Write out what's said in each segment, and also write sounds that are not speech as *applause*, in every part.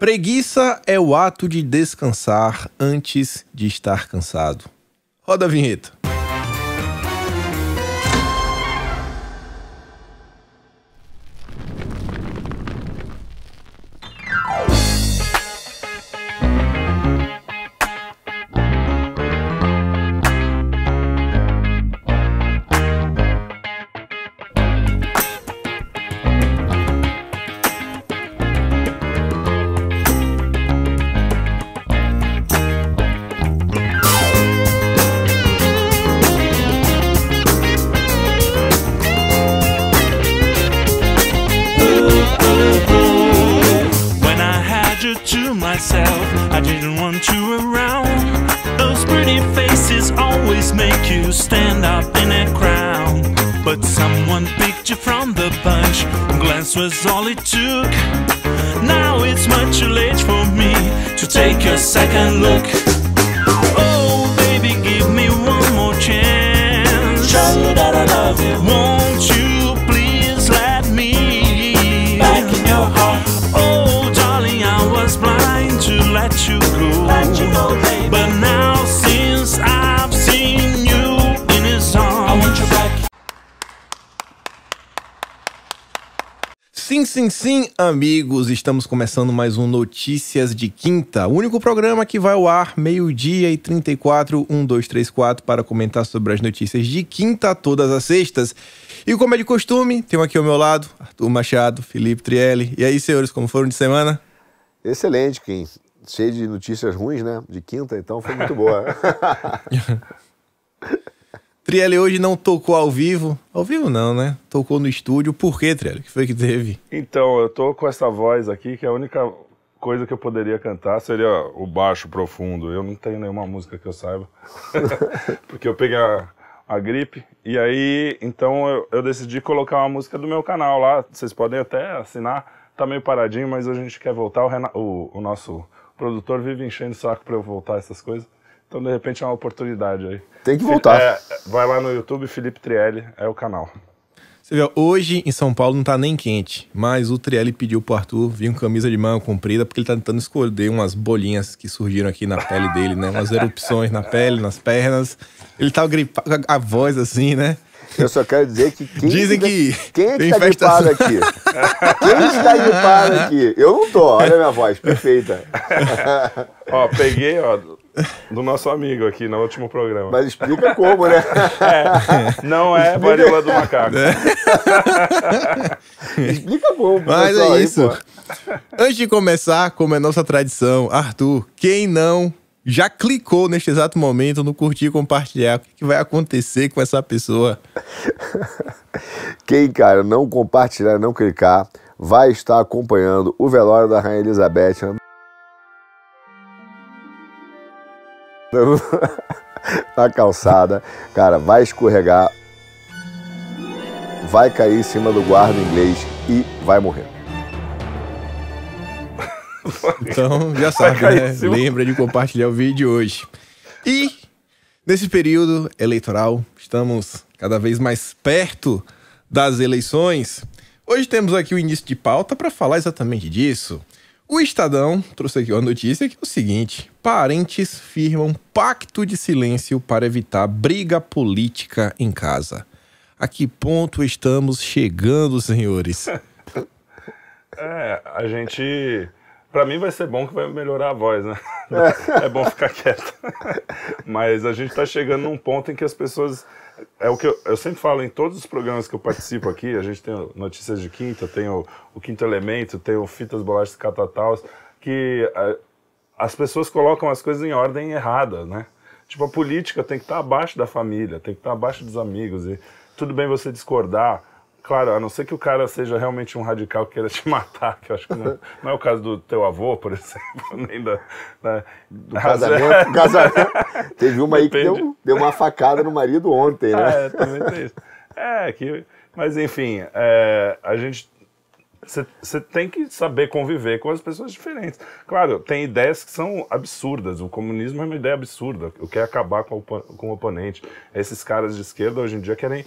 Preguiça é o ato de descansar antes de estar cansado. Roda a vinheta. Sim, amigos, estamos começando mais um Notícias de Quinta, o único programa que vai ao ar meio-dia e 34, 1, 2, 3, 4, para comentar sobre as notícias de quinta todas as sextas. E como é de costume, tenho aqui ao meu lado Arthur Machado, Felipe Trielli. E aí, senhores, como foram de semana? Excelente, Kim. Cheio de notícias ruins, né? De quinta, então foi muito boa. *laughs* Trielli hoje não tocou ao vivo. Ao vivo não, né? Tocou no estúdio. Por quê, Trielli? O que foi que teve? Então, eu tô com essa voz aqui que é a única coisa que eu poderia cantar seria o baixo profundo. Eu não tenho nenhuma música que eu saiba, *laughs* porque eu peguei a, a gripe. E aí, então eu, eu, decidi colocar uma música do meu canal lá. Vocês podem até assinar. Tá meio paradinho, mas a gente quer voltar. O, Renato, o, o nosso produtor vive enchendo o saco para eu voltar essas coisas. Então, de repente, é uma oportunidade aí. Tem que voltar. É, vai lá no YouTube, Felipe Trielli, é o canal. Você vê, hoje em São Paulo não tá nem quente, mas o Trielli pediu pro Arthur vir com camisa de manga comprida, porque ele tá tentando esconder umas bolinhas que surgiram aqui na pele dele, né? Umas erupções na pele, nas pernas. Ele tava tá gripado, a voz assim, né? Eu só quero dizer que quem Dizem que, que quem é que tá infestação. gripado aqui? quem está gripado aqui? Eu não tô, olha a minha voz, perfeita. ó, peguei, ó, *laughs* do nosso amigo aqui no último programa. Mas explica como, né? *laughs* É, não é explica... varíola do macaco. É. *laughs* explica como. Mas é isso. Aí, Antes de começar, como é nossa tradição, Arthur, quem não já clicou neste exato momento no curtir e compartilhar, o que vai acontecer com essa pessoa? Quem, cara, não compartilhar, não clicar, vai estar acompanhando o velório da Rainha Elizabeth *laughs* na calçada, cara, vai escorregar, vai cair em cima do guarda inglês e vai morrer. *laughs* Então, já sabe, né? Lembra de compartilhar o vídeo hoje. E nesse período eleitoral, estamos cada vez mais perto das eleições. Hoje temos aqui o início de pauta para falar exatamente disso. O Estadão trouxe aqui uma notícia que é o seguinte: parentes firmam pacto de silêncio para evitar briga política em casa. A que ponto estamos chegando, senhores? *laughs* é, a gente. para mim vai ser bom que vai melhorar a voz, né? *laughs* É bom ficar quieto. Mas a gente tá chegando num ponto em que as pessoas é o que eu, eu, sempre falo em todos os programas que eu participo aqui. A gente tem Notícias de Quinta, tem o, o Quinto Elemento, tem o Fitas Bolachas Catataus, que a, é, as pessoas colocam as coisas em ordem errada, né? Tipo, a política tem que estar abaixo da família, tem que estar abaixo dos amigos. E tudo bem você discordar, Claro, a não ser que o cara seja realmente um radical que queira te *laughs* matar, que eu acho que não, é, não é o caso do teu avô, por *laughs* exemplo, nem da. da do casamento, casamento. Teve uma Depende. aí que deu, deu uma facada no marido ontem, né? Ah, é, também tem isso. É, que, mas enfim, é, a gente. Você tem que saber conviver com as pessoas diferentes. Claro, tem ideias que são absurdas. O comunismo é uma ideia absurda. O que é acabar com o, com o oponente. Esses caras de esquerda hoje em dia querem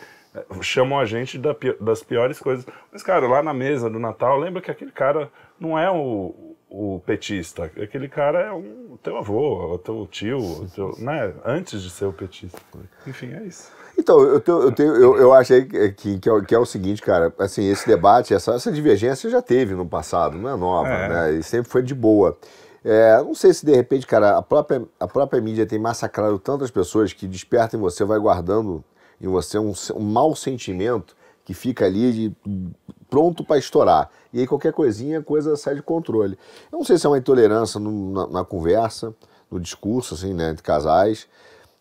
chamam a gente da, das piores coisas. Mas, cara, lá na mesa do Natal, lembra que aquele cara não é o, o petista. Aquele cara é um, teu avô, o teu tio, o teu, né? antes de ser o petista. Enfim, é isso. Então, eu, tenho, eu, tenho, eu, eu achei que, que é, que, é, o seguinte, cara, assim, esse debate, essa, essa divergência já teve no passado, não é nova, é. né? E sempre foi de boa. É, não sei se de repente, cara, a própria, a própria mídia tem massacrado tantas pessoas que desperta em você, vai guardando em você é um, um mau sentimento que fica ali de, pronto para estourar. E aí qualquer coisinha, a coisa sai de controle. Eu não sei se é uma intolerância no, na, na, conversa, no discurso, assim, né, entre casais,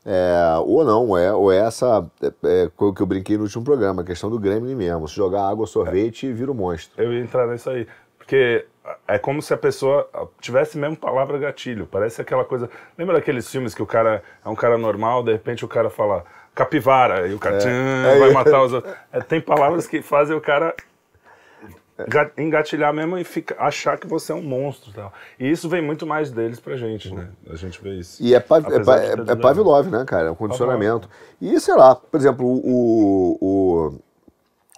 é, ou não, é, ou é essa é, é, que eu brinquei no último programa, a questão do grêmio mesmo. Se jogar água, sorvete, é. vira um monstro. Eu ia entrar nisso aí. Porque é como se a pessoa ah, tivesse mesmo palavra gatilho. Parece aquela coisa. Lembra daqueles filmes que o cara é um cara normal, de repente o cara fala capivara, e o cara é. é. vai matar os outros. É, tem palavras que fazem o cara engatilhar mesmo e fica, achar que você é um monstro. Tal. E isso vem muito mais deles pra gente, né? A gente vê isso. E é, é, é Pavlov, né, cara? O é condicionamento. E sei lá, por exemplo, o. o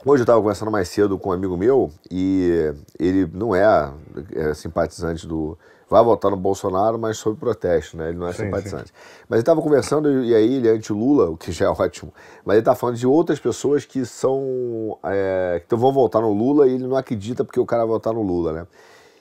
hoje eu estava conversando mais cedo com um amigo meu e ele não é, é simpatizante do, vai votar no Bolsonaro, mas sob protesto, né? Ele não é sim, simpatizante. Sim. Mas ele estava conversando, e aí ele é anti-Lula, o que já é *laughs* ótimo, mas ele está falando de outras pessoas que são. É, que vão votar no Lula e ele não acredita porque o cara vai votar no Lula, né?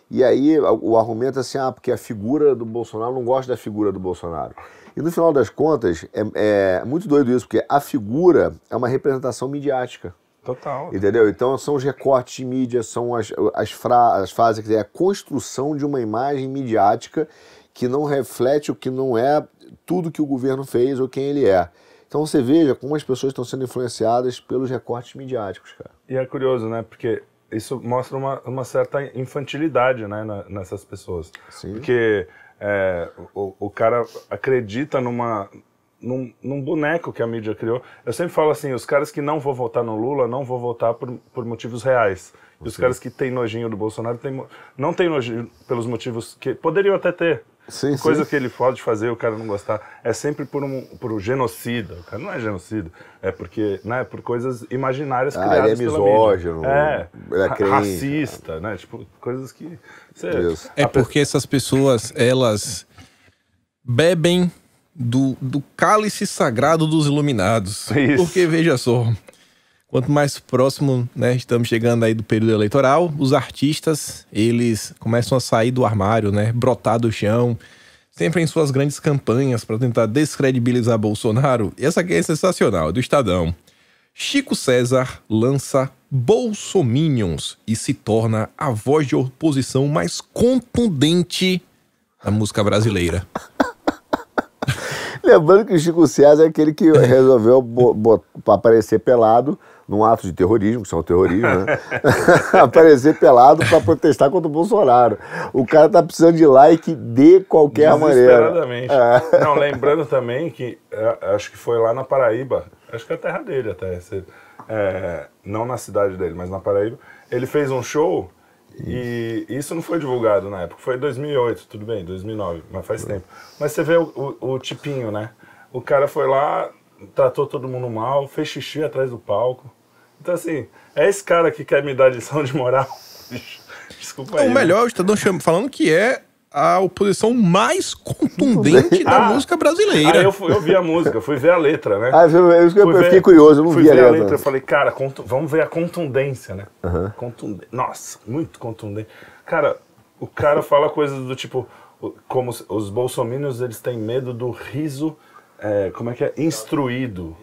E aí o argumento é assim, ah, porque a figura do Bolsonaro não gosta da figura do Bolsonaro. E no final das contas, é, é muito doido isso, porque a figura é uma representação midiática. Total. Entendeu? Então são os recortes de mídia, são as, as, fra, as frases, é a construção de uma imagem midiática que não reflete o que não é tudo que o governo fez ou quem ele é. Então você veja como as pessoas estão sendo influenciadas pelos recortes midiáticos, cara. E é curioso, né? Porque isso mostra uma, uma certa infantilidade né, Na, nessas pessoas. Sim. Porque é, o, o cara acredita numa, num, num, boneco que a mídia criou. Eu sempre falo assim, os caras que não vão votar no Lula não vão votar por, por motivos reais. E os caras que têm nojinho do Bolsonaro tem, não têm nojinho pelos motivos que poderiam até ter. Sim, coisa sim. que ele pode fazer o cara não gostar é sempre por um por um genocida o cara não é genocida é porque né por coisas imaginárias ah, criadas ele é misógino é, é crente, racista né tipo coisas que é porque essas pessoas elas bebem do, do cálice sagrado dos iluminados. É isso. Porque, veja só, quanto mais próximo né, estamos chegando aí do período eleitoral, os artistas, eles começam a sair do armário, né? Brotar do chão, sempre em suas grandes campanhas para tentar descredibilizar Bolsonaro. E essa aqui é sensacional, é do Estadão. Chico César lança Bolsominions e se torna a voz de oposição mais contundente da música brasileira. *laughs* Lembrando que o Chico César é aquele que resolveu aparecer pelado num ato de terrorismo, que são terrorismo, né? *laughs* aparecer pelado para protestar contra o Bolsonaro. O cara tá precisando de like de qualquer maneira. Desesperadamente. É. Não, lembrando também que é, acho que foi lá na Paraíba, acho que é a terra dele até, é, não na cidade dele, mas na Paraíba, ele fez um show e isso não foi divulgado na época, foi 2008, tudo bem, 2009, mas faz é. tempo. Mas você vê o, o, o tipinho, né? O cara foi lá, tratou todo mundo mal, fez xixi atrás do palco. Então, assim, é esse cara que quer me dar lição de moral. *laughs* Desculpa aí. O melhor, né? é o Estadão falando que é a oposição mais contundente da ah, música brasileira. Ah, eu, fui, eu, vi a música, fui ver a letra, né? Ah, é eu, eu, eu fiquei ver, curioso, eu fui vi ver a letra. e Eu falei, cara, contu, vamos ver a contundência, né? Uhum. Contundente. Nossa, muito contundente. Cara, o cara *laughs* fala coisas do tipo, como os bolsominions, eles têm medo do riso, é, como é que é? Instruído.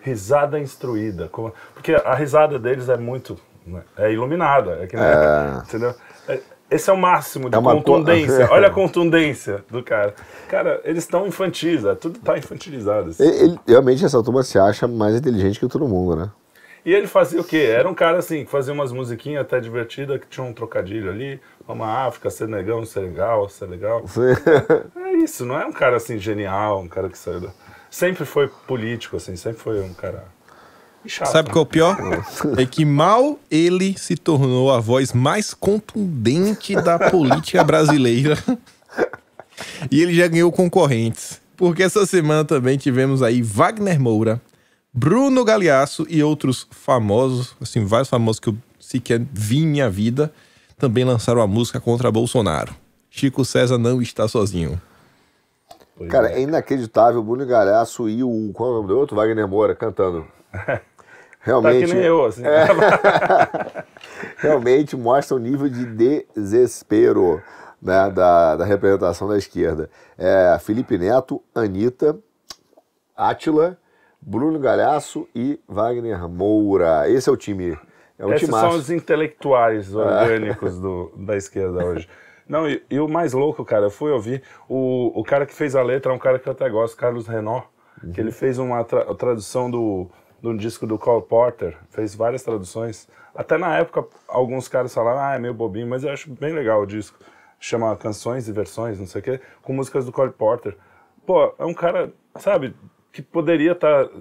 Risada instruída. porque a risada deles é muito, né? é iluminada. É que, é... Entendeu? É, esse é o máximo de é contundência. *laughs* Olha a contundência do cara. Cara, eles estão infantis, é, tudo está infantilizado. Assim. Ele, ele, realmente essa turma se acha mais inteligente que todo mundo, né? E ele fazia o quê? Era um cara assim, que fazia umas musiquinhas até divertidas, que tinha um trocadilho ali, uma África, Senegão, Senegal, Senegal. *laughs* É, é isso, não é um cara assim genial, um cara que saiu Sempre foi político, assim, sempre foi um cara Chato. Sabe qual é o pior? É que mal ele se tornou a voz mais contundente da política brasileira. e ele já ganhou concorrentes. Porque essa semana também tivemos aí Wagner Moura, Bruno Galeasso e outros famosos, assim, vários famosos que eu sequer vi em minha vida, também lançaram a música contra Bolsonaro. Chico César não está sozinho. Cara, é inacreditável o Bruno Galhaço e o. Qual é o nome do outro? Wagner Moura cantando. *laughs* Realmente. Tá que nem eu, assim. É, *laughs* realmente mostra o um nível de desespero né, da, da representação da esquerda. É, Felipe Neto, Anitta, Átila, Bruno Galhaço e Wagner Moura. Esse é o time. É o Esses são os intelectuais orgânicos é. do, da esquerda hoje. Não, e, e, o mais louco, cara, eu fui ouvir. O, o cara que fez a letra é um cara que eu até gosto, Carlos Renó, uhum. que ele fez uma tra, tradução do num disco do Cole Porter, fez várias traduções. Até na época, alguns caras falaram, ah, é meio bobinho, mas eu acho bem legal o disco. Chama Canções e Versões, não sei o quê, com músicas do Cole Porter. Pô, é um cara, sabe, que poderia estar tá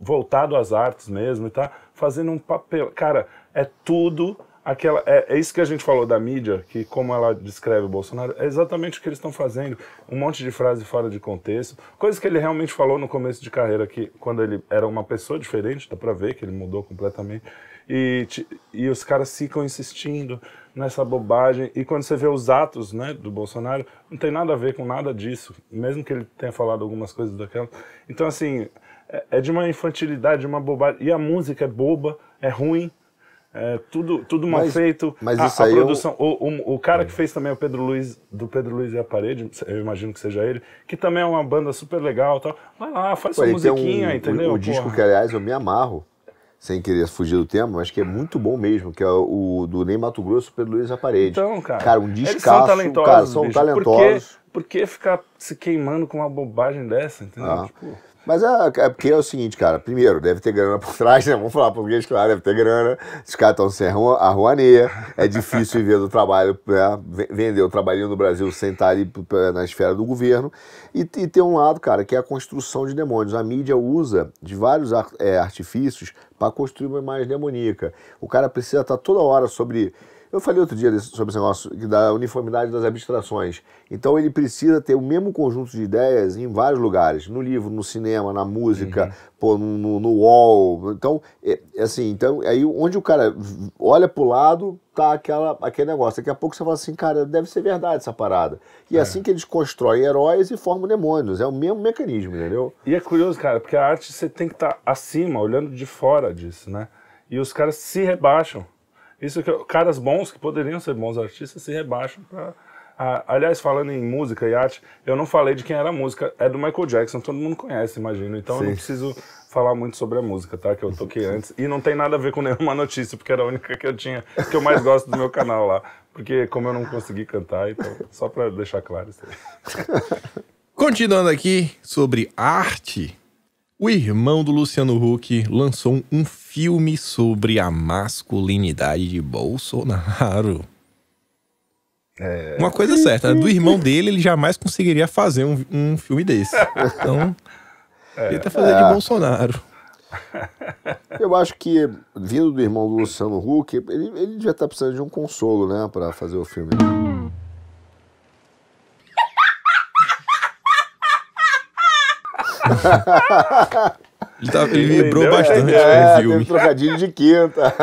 voltado às artes mesmo e tá fazendo um papel. Cara, é tudo aquela é, é, isso que a gente falou da mídia, que como ela descreve o Bolsonaro, é exatamente o que eles estão fazendo. Um monte de frase fora de contexto, coisas que ele realmente falou no começo de carreira, que quando ele era uma pessoa diferente, dá para ver que ele mudou completamente. E, e os caras ficam insistindo nessa bobagem. E quando você vê os atos né, do Bolsonaro, não tem nada a ver com nada disso, mesmo que ele tenha falado algumas coisas daquela. Então, assim, é, é de uma infantilidade, de uma bobagem. E a música é boba, é ruim é, tudo, tudo mal mas, feito. Mas a, isso aí a produção, eu... o, o, o, cara é. que fez também o Pedro Luiz, do Pedro Luiz e a Parede, eu imagino que seja ele, que também é uma banda super legal tal. Vai lá, faz Pô, sua musiquinha, um, entendeu? O, o disco que, aliás, eu me amarro, sem querer fugir do tema, mas que é muito bom mesmo, que é o do Ney Mato Grosso, Pedro Luiz e a Parede. Então, cara. Cara, um disco eles são talentosos, cara, são bicho, talentosos. Por que, por que ficar se queimando com uma bobagem dessa, entendeu? Ah. Tipo... Mas é, é, porque é o seguinte, cara. Primeiro, deve ter grana por *laughs* trás, né? Vamos falar português, claro, deve ter grana. Os caras estão sem arruaneia. É difícil viver do trabalho, né? vender o trabalhinho no Brasil sem estar ali na esfera do governo. E, e tem um lado, cara, que é a construção de demônios. A mídia usa de vários é, artifícios para construir uma imagem demoníaca. O cara precisa estar toda hora sobre eu falei outro dia sobre esse negócio da uniformidade das abstrações. Então ele precisa ter o mesmo conjunto de ideias em vários lugares, no livro, no cinema, na música, uhum. pô, no, no wall. Então, é, é, assim, então aí onde o cara olha pro lado, tá aquela, aquele negócio. Daqui a pouco você fala assim, cara, deve ser verdade essa parada. E é, é. assim que eles constroem heróis e formam demônios. É o mesmo mecanismo, entendeu? E é curioso, cara, porque a arte você tem que estar tá acima, olhando de fora disso, né? E os caras se rebaixam. Isso que caras bons que poderiam ser bons artistas se rebaixam para ah, aliás, falando em música e arte, eu não falei de quem era a música. É do Michael Jackson, todo mundo conhece, imagino. Então Sim. eu não preciso falar muito sobre a música, tá? Que eu toquei antes. E não tem nada a ver com nenhuma notícia, porque era a única que eu tinha, que eu mais gosto do meu canal lá. Porque como eu não consegui cantar, então, só para deixar claro isso aí. Continuando aqui sobre arte, o irmão do Luciano Huck lançou um filme sobre a masculinidade de Bolsonaro. É... Uma coisa certa, né? do irmão dele, ele jamais conseguiria fazer um, um filme desse. Então, é. tenta fazer é. de Bolsonaro. Eu acho que, vindo do irmão do Luciano Huck, ele, ele já tá precisando de um consolo, né, para fazer o filme. *laughs* Ele, tá, ele vibrou é, bastante é, no filme. Teve trocadilho de quinta.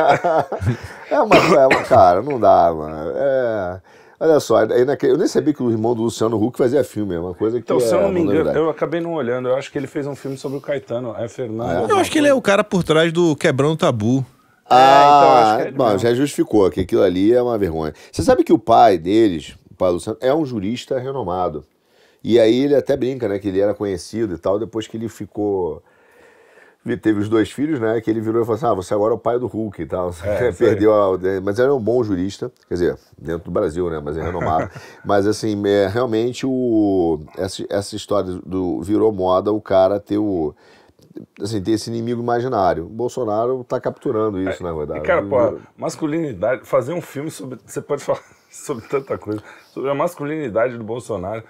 *laughs* é, uma, é, cara, não dá, mano. É, olha só, eu nem sabia que o irmão do Luciano Huck fazia filme, é uma coisa então, que. Então, se eu não é, me engano, eu acabei não olhando. Eu acho que ele fez um filme sobre o Caetano, é Fernando. É. Eu acho que ele é o cara por trás do Quebrando Tabu. Ah, é, então, bom, ah, já justificou que aquilo ali é uma vergonha. Você sabe que o pai deles, o pai do Luciano, é um jurista renomado. E aí ele até brinca, né? Que ele era conhecido e tal, depois que ele ficou. Ele teve os dois filhos, né? Que ele virou e falou assim: ah, você agora é o pai do Hulk e tal. É, *laughs* Perdeu a... Mas era um bom jurista, quer dizer, dentro do Brasil, né? Mas é renomado. *laughs* Mas assim, é, realmente o... essa, essa história do virou moda o cara ter o assim, tem esse inimigo imaginário. O Bolsonaro está capturando isso, é, na verdade. E cara, pô, masculinidade, fazer um filme sobre. Você pode falar *laughs* sobre tanta coisa, sobre a masculinidade do Bolsonaro.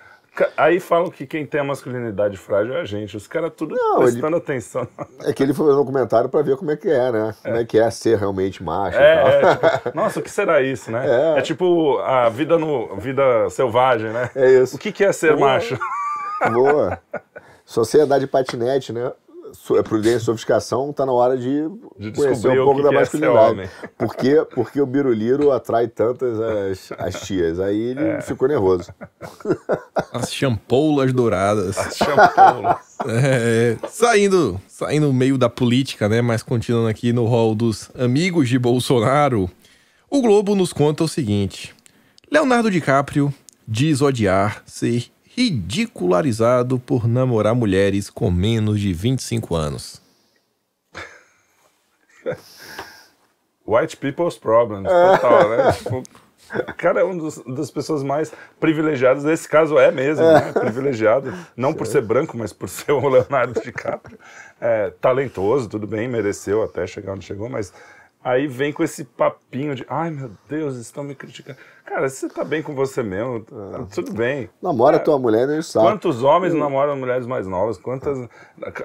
Aí falam que quem tem a masculinidade frágil é a gente. Os caras tudo não, prestando ele... atenção. É que ele foi no comentário para ver como é que é, né? É. Como é que é ser realmente macho é, é *laughs* tipo, Nossa, o que será isso, né? É. é, tipo a vida, no, vida selvagem, né? É isso. O que, que é ser Boa. macho? Boa. Sociedade patinete, né? É prudência e *laughs* sofisticação está na hora de, de conhecer um pouco que da que é masculinidade. É *laughs* Porque o biruliro atrai tantas as, as tias. Aí ele é. ficou nervoso. *laughs* As champoulas douradas. As champoulas. É, saindo, saindo meio da política, né? Mas continuando aqui no rol dos amigos de Bolsonaro, o Globo nos conta o seguinte: Leonardo DiCaprio diz odiar ser ridicularizado por namorar mulheres com menos de 25 anos. White people's problems, total, né? cara é tipo, uma das pessoas mais privilegiadas, Esse caso é mesmo, né? É. privilegiado, não por ser branco, mas por ser o Leonardo DiCaprio, é, talentoso, tudo bem, mereceu até chegar onde chegou, mas aí vem com esse papinho de, ai meu Deus, estão me criticando. Cara, você tá bem com você mesmo, tá, tá tudo bem. Namora é, tua mulher, nem sabe. Quantos homens hum. namoram mulheres mais novas? Quantas.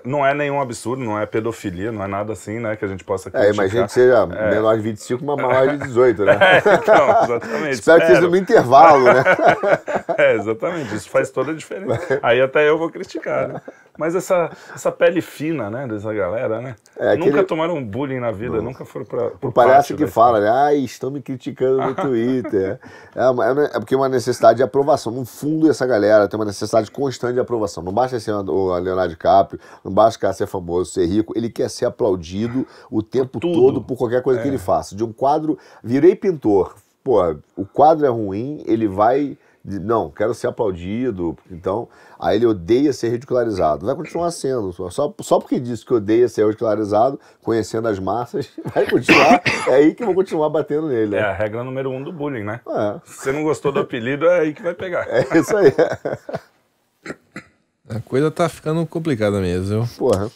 Não é nenhum absurdo, não é pedofilia, não é nada assim, né? Que a gente possa é, criticar. É, imagina que seja é. menor de 25, mas maior de 18, né? *laughs* É, então, exatamente. *laughs* Espero que seja no intervalo, né? *laughs* é, exatamente. Isso faz toda a diferença. Aí até eu vou criticar, né? Mas essa, essa pele fina, né, dessa galera, né? É, nunca tomaram tomaram bullying na vida, não. nunca foram pra. Pro palhaço que fala, né? Ai, estão me criticando no Twitter. É, é, é, porque é uma necessidade de aprovação. No fundo, essa galera tem uma necessidade constante de aprovação. Não basta ser o Leonardo DiCaprio, não basta ser famoso, ser rico. Ele quer ser aplaudido o tempo Tudo. todo por qualquer coisa é. que ele faça. De um quadro, virei pintor. Pô, o quadro é ruim, ele vai não, quero ser aplaudido. Então, aí ele odeia ser ridicularizado. Vai continuar sendo. Só, só porque disse que odeia ser ridicularizado, conhecendo as massas, *laughs* vai continuar. é aí que vão continuar batendo nele. Né? É a regra número um do bullying, né? É. Se você não gostou do apelido, é aí que vai pegar. É isso aí. *laughs* a coisa tá ficando complicada mesmo. Porra.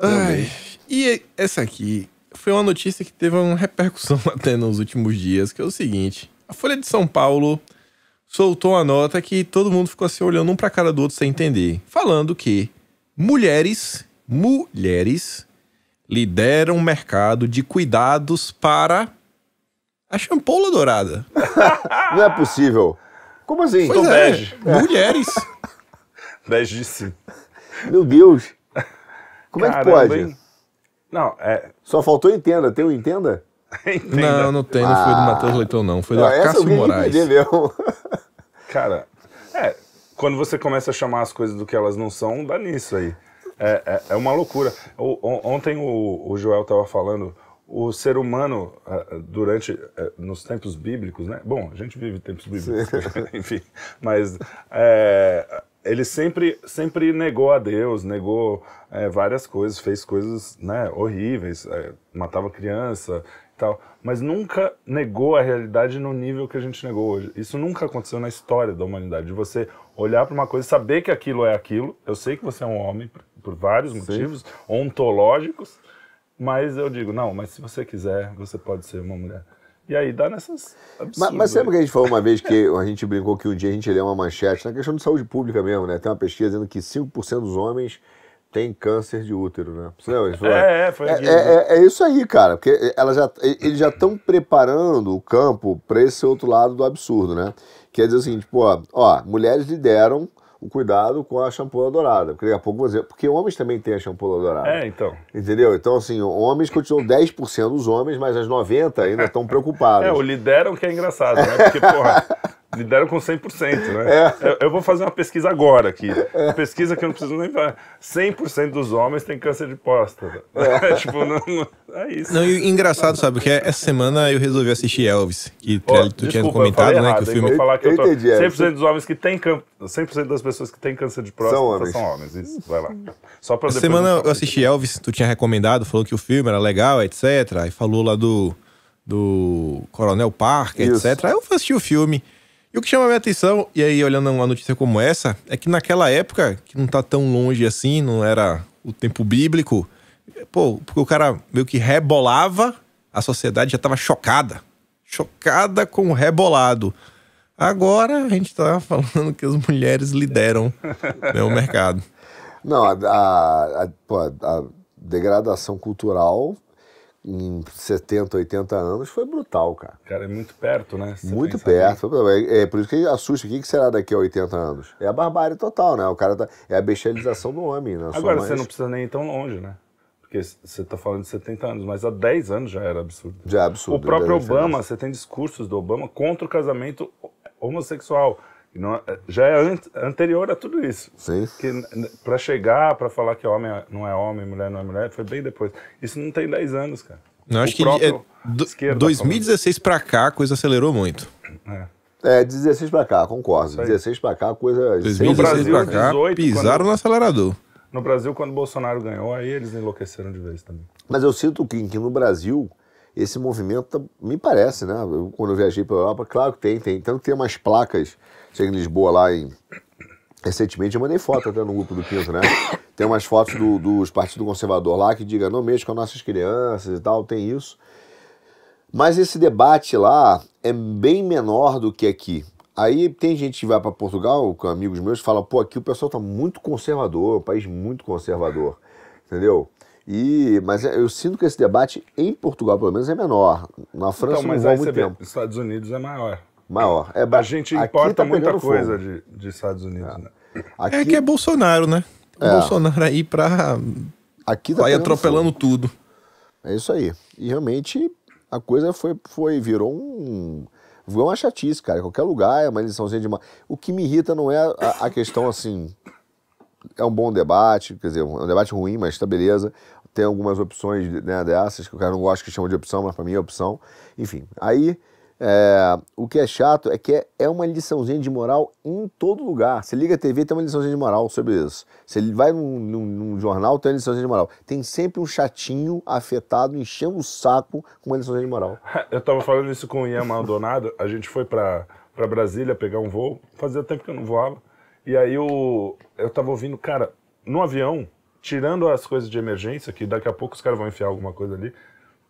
Ai, e essa aqui foi uma notícia que teve uma repercussão *laughs* até nos últimos dias, que é o seguinte. A Folha de São Paulo soltou a nota que todo mundo ficou assim olhando um para a cara do outro sem entender, falando que mulheres, mulheres lideram o mercado de cuidados para a champola dourada. *laughs* Não é possível. Como assim? Pois então, é, bege. Mulheres. *laughs* Bejíssimo. Meu Deus. Como Caramba, é que pode? Não, é... Só faltou Entenda. Tem um Entenda? *laughs* entenda. Não, não tem. Não ah. foi do ah. Matheus Leitão, não. Foi do ah, Acácio Moraes. Entendeu? Cara, é, quando você começa a chamar as coisas do que elas não são, dá nisso aí. É, é, é uma loucura. O, ontem o, o Joel estava falando, o ser humano, é, durante, é, nos tempos bíblicos, né? Bom, a gente vive tempos bíblicos, *laughs* enfim, mas é, ele sempre, sempre negou a Deus, negou é, várias coisas, fez coisas né, horríveis, é, matava criança, tal, mas nunca negou a realidade no nível que a gente negou hoje. Isso nunca aconteceu na história da humanidade. De você olhar para uma coisa, saber que aquilo é aquilo. Eu sei que você é um homem por vários Sim. motivos ontológicos, mas eu digo, não, mas se você quiser, você pode ser uma mulher. E aí dá nessas. Mas, mas sempre que a gente falou uma vez que *laughs* a gente brincou que um dia a gente lê uma manchete, na questão de saúde pública mesmo, né? Tem uma pesquisa dizendo que 5% dos homens tem câncer de útero, né? é, é, foi é, é, né? é, é, isso aí, cara. Porque ela já, eles já estão preparando o campo para esse outro lado do absurdo, né? Quer dizer assim, tipo, ó, mulheres lideram o cuidado com a champola dourada. Porque daqui a pouco você, porque homens também têm a champola dourada. É, então. Entendeu? Então, assim, homens continuam 10% dos homens, mas as 90% ainda estão preocupados. É, o lideram que é engraçado, né? Porque, porra. *laughs* deram com 100%, né? É. Eu, eu, vou fazer uma pesquisa agora aqui. pesquisa que eu não preciso nem falar. 100% dos homens têm câncer de próstata. É. *laughs* tipo, não, não, é isso. Não, e engraçado, sabe? Porque é? essa semana eu resolvi assistir Elvis, que oh, tu desculpa, tinha comentado, né? Errado, que o filme... Vou falar que eu tô... 100% dos homens que têm câncer... 100% das pessoas que têm câncer de próstata são homens. São homens isso, vai lá. Só pra essa semana eu assisti Elvis, tu tinha recomendado, falou que o filme era legal, etc. Aí falou lá do... Do Coronel Parker, Isso. etc. Aí eu assisti o filme. E o que chama a minha atenção, e aí olhando uma notícia como essa, é que naquela época, que não tá tão longe assim, não era o tempo bíblico, pô, porque o cara meio que rebolava, a sociedade já tava chocada. Chocada com o rebolado. Agora a gente tá *laughs* falando que as mulheres lideram né, o mercado. Não, a, a, a, a degradação cultural em 70, 80 anos foi brutal, cara. Cara, é muito perto, né? muito perto. É, é, por isso que assusta. O que será daqui a 80 anos? É a barbárie total, né? O cara tá, é a bestialização do homem, né? Agora, mais... você não precisa nem ir tão longe, né? Porque você está falando de 70 anos, mas há 10 anos já era absurdo. Já é absurdo. O próprio Obama, você tem discursos do Obama contra o casamento homossexual. Não, é, já é an anterior a tudo isso. Sim. Que para chegar, para falar que homem é, não é homem, mulher não é mulher, foi bem depois. Isso não tem 10 anos, cara. Não, acho que é, do, 2016 para cá a coisa acelerou muito. É. É, 16 para cá, concordo. 16 para cá, coisa. 2016 para cá, 18, pisaram quando... no acelerador. No Brasil, quando Bolsonaro ganhou, aí eles enlouqueceram de vez também. Mas eu sinto que, que no Brasil, esse movimento, tá, me parece, né? Eu, quando eu viajei para Europa, claro que tem, tem. Tanto que tem umas placas Chega em Lisboa lá em recentemente eu mandei foto até no grupo do Quinto, né? Tem umas fotos do, dos partidos conservador lá que diga não mexe com as nossas crianças e tal, tem isso. Mas esse debate lá é bem menor do que aqui. Aí tem gente que vai para Portugal, com amigos meus, que fala, pô, aqui o pessoal tá muito conservador, um país muito conservador, entendeu? E, mas eu sinto que esse debate em Portugal, pelo menos, é menor. Na França então, mas não vai muito tempo. Vê, Estados Unidos é maior maior. É, a gente importa tá muita coisa de, de, Estados Unidos. É. Né? É aqui... é que é Bolsonaro, né? É. Bolsonaro aí pra. Aqui tá vai atropelando fogo. tudo. É isso aí. E realmente a coisa foi, foi virou um. Virou uma chatice, cara. Qualquer lugar é uma eleiçãozinha de uma. O que me irrita não é a, a questão assim. É um bom debate, quer dizer, é um debate ruim, mas tá beleza tem algumas opções né, dessas, que o cara não gosta que chama de opção, mas para mim é opção. Enfim, aí é, o que é chato é que é, é, uma liçãozinha de moral em todo lugar. Você liga a TV, tem uma liçãozinha de moral sobre isso. Você vai num, num, num jornal, tem uma liçãozinha de moral. Tem sempre um chatinho afetado, enchendo o saco com uma liçãozinha de moral. *laughs* Eu tava falando isso com o Ian Maldonado. A gente foi para Brasília pegar um voo. Fazia tempo que eu não voava. E aí eu, eu tava ouvindo, cara, no avião, tirando as coisas de emergência, que daqui a pouco os caras vão enfiar alguma coisa ali,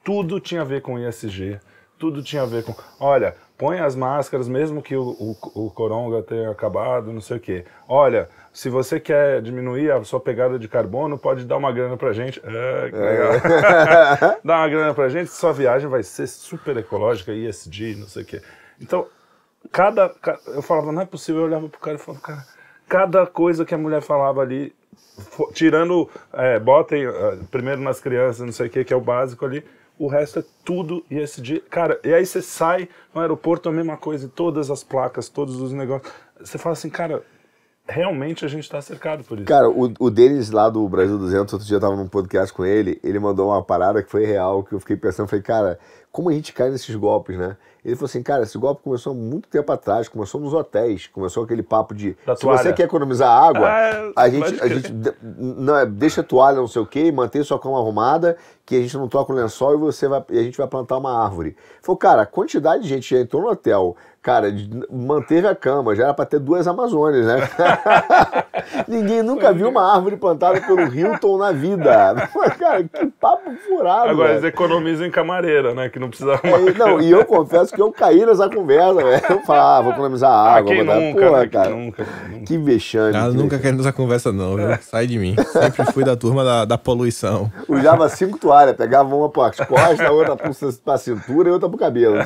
tudo tinha a ver com ISG tudo tinha a ver com, olha, põe as máscaras mesmo que o, o, o coronga tenha acabado, não sei o quê. Olha, se você quer diminuir a sua pegada de carbono, pode dar uma grana pra gente. É, que é. legal. É. *laughs* Dá uma grana pra gente, sua viagem vai ser super ecológica, ESG, não sei o quê. Então, cada. Eu falava, não é possível, eu olhava pro cara e falava, cara, cada coisa que a mulher falava ali, tirando. É, botem eh, primeiro nas crianças, não sei o que que é o básico ali o resto é tudo ISD. Cara, e aí você sai no aeroporto, é a mesma coisa, todas as placas, todos os negócios. Você fala assim, cara, realmente a gente está cercado por isso. Cara, o, o Denis lá do Brasil 200, outro dia eu tava num podcast com ele, ele mandou uma parada que foi real, que eu fiquei pensando, falei, cara, como a gente cai nesses golpes, né? Ele falou assim, cara, esse golpe começou muito tempo atrás, começou nos hotéis, começou aquele papo de da se você quer economizar água, ah, a gente, a gente não, é, deixa a toalha, não sei o quê, mantém sua cama arrumada, que a gente não troca o lençol e você vai, e a gente vai plantar uma árvore. Ele falou, cara, a quantidade de gente já entrou no hotel, cara, manteve a cama, já era para ter duas Amazônias, né? *laughs* Ninguém nunca viu uma árvore plantada pelo Hilton na vida. *laughs* cara, que papo furado. Agora velho. eles economizam em camareira, né? Que não precisa é, arrumar. É, não, e eu confesso que eu caí nessa conversa, velho. Eu falava, ah, vou economizar ah, água. Ah, quem nunca, Porra, né? cara. Nunca, nunca. Que vexame. que nunca quero nessa conversa, não, viu? É. Sai de mim. Sempre fui da turma da, da poluição. Usava cinco toalhas, pegava uma para as costas, outra para a cintura e outra para o cabelo.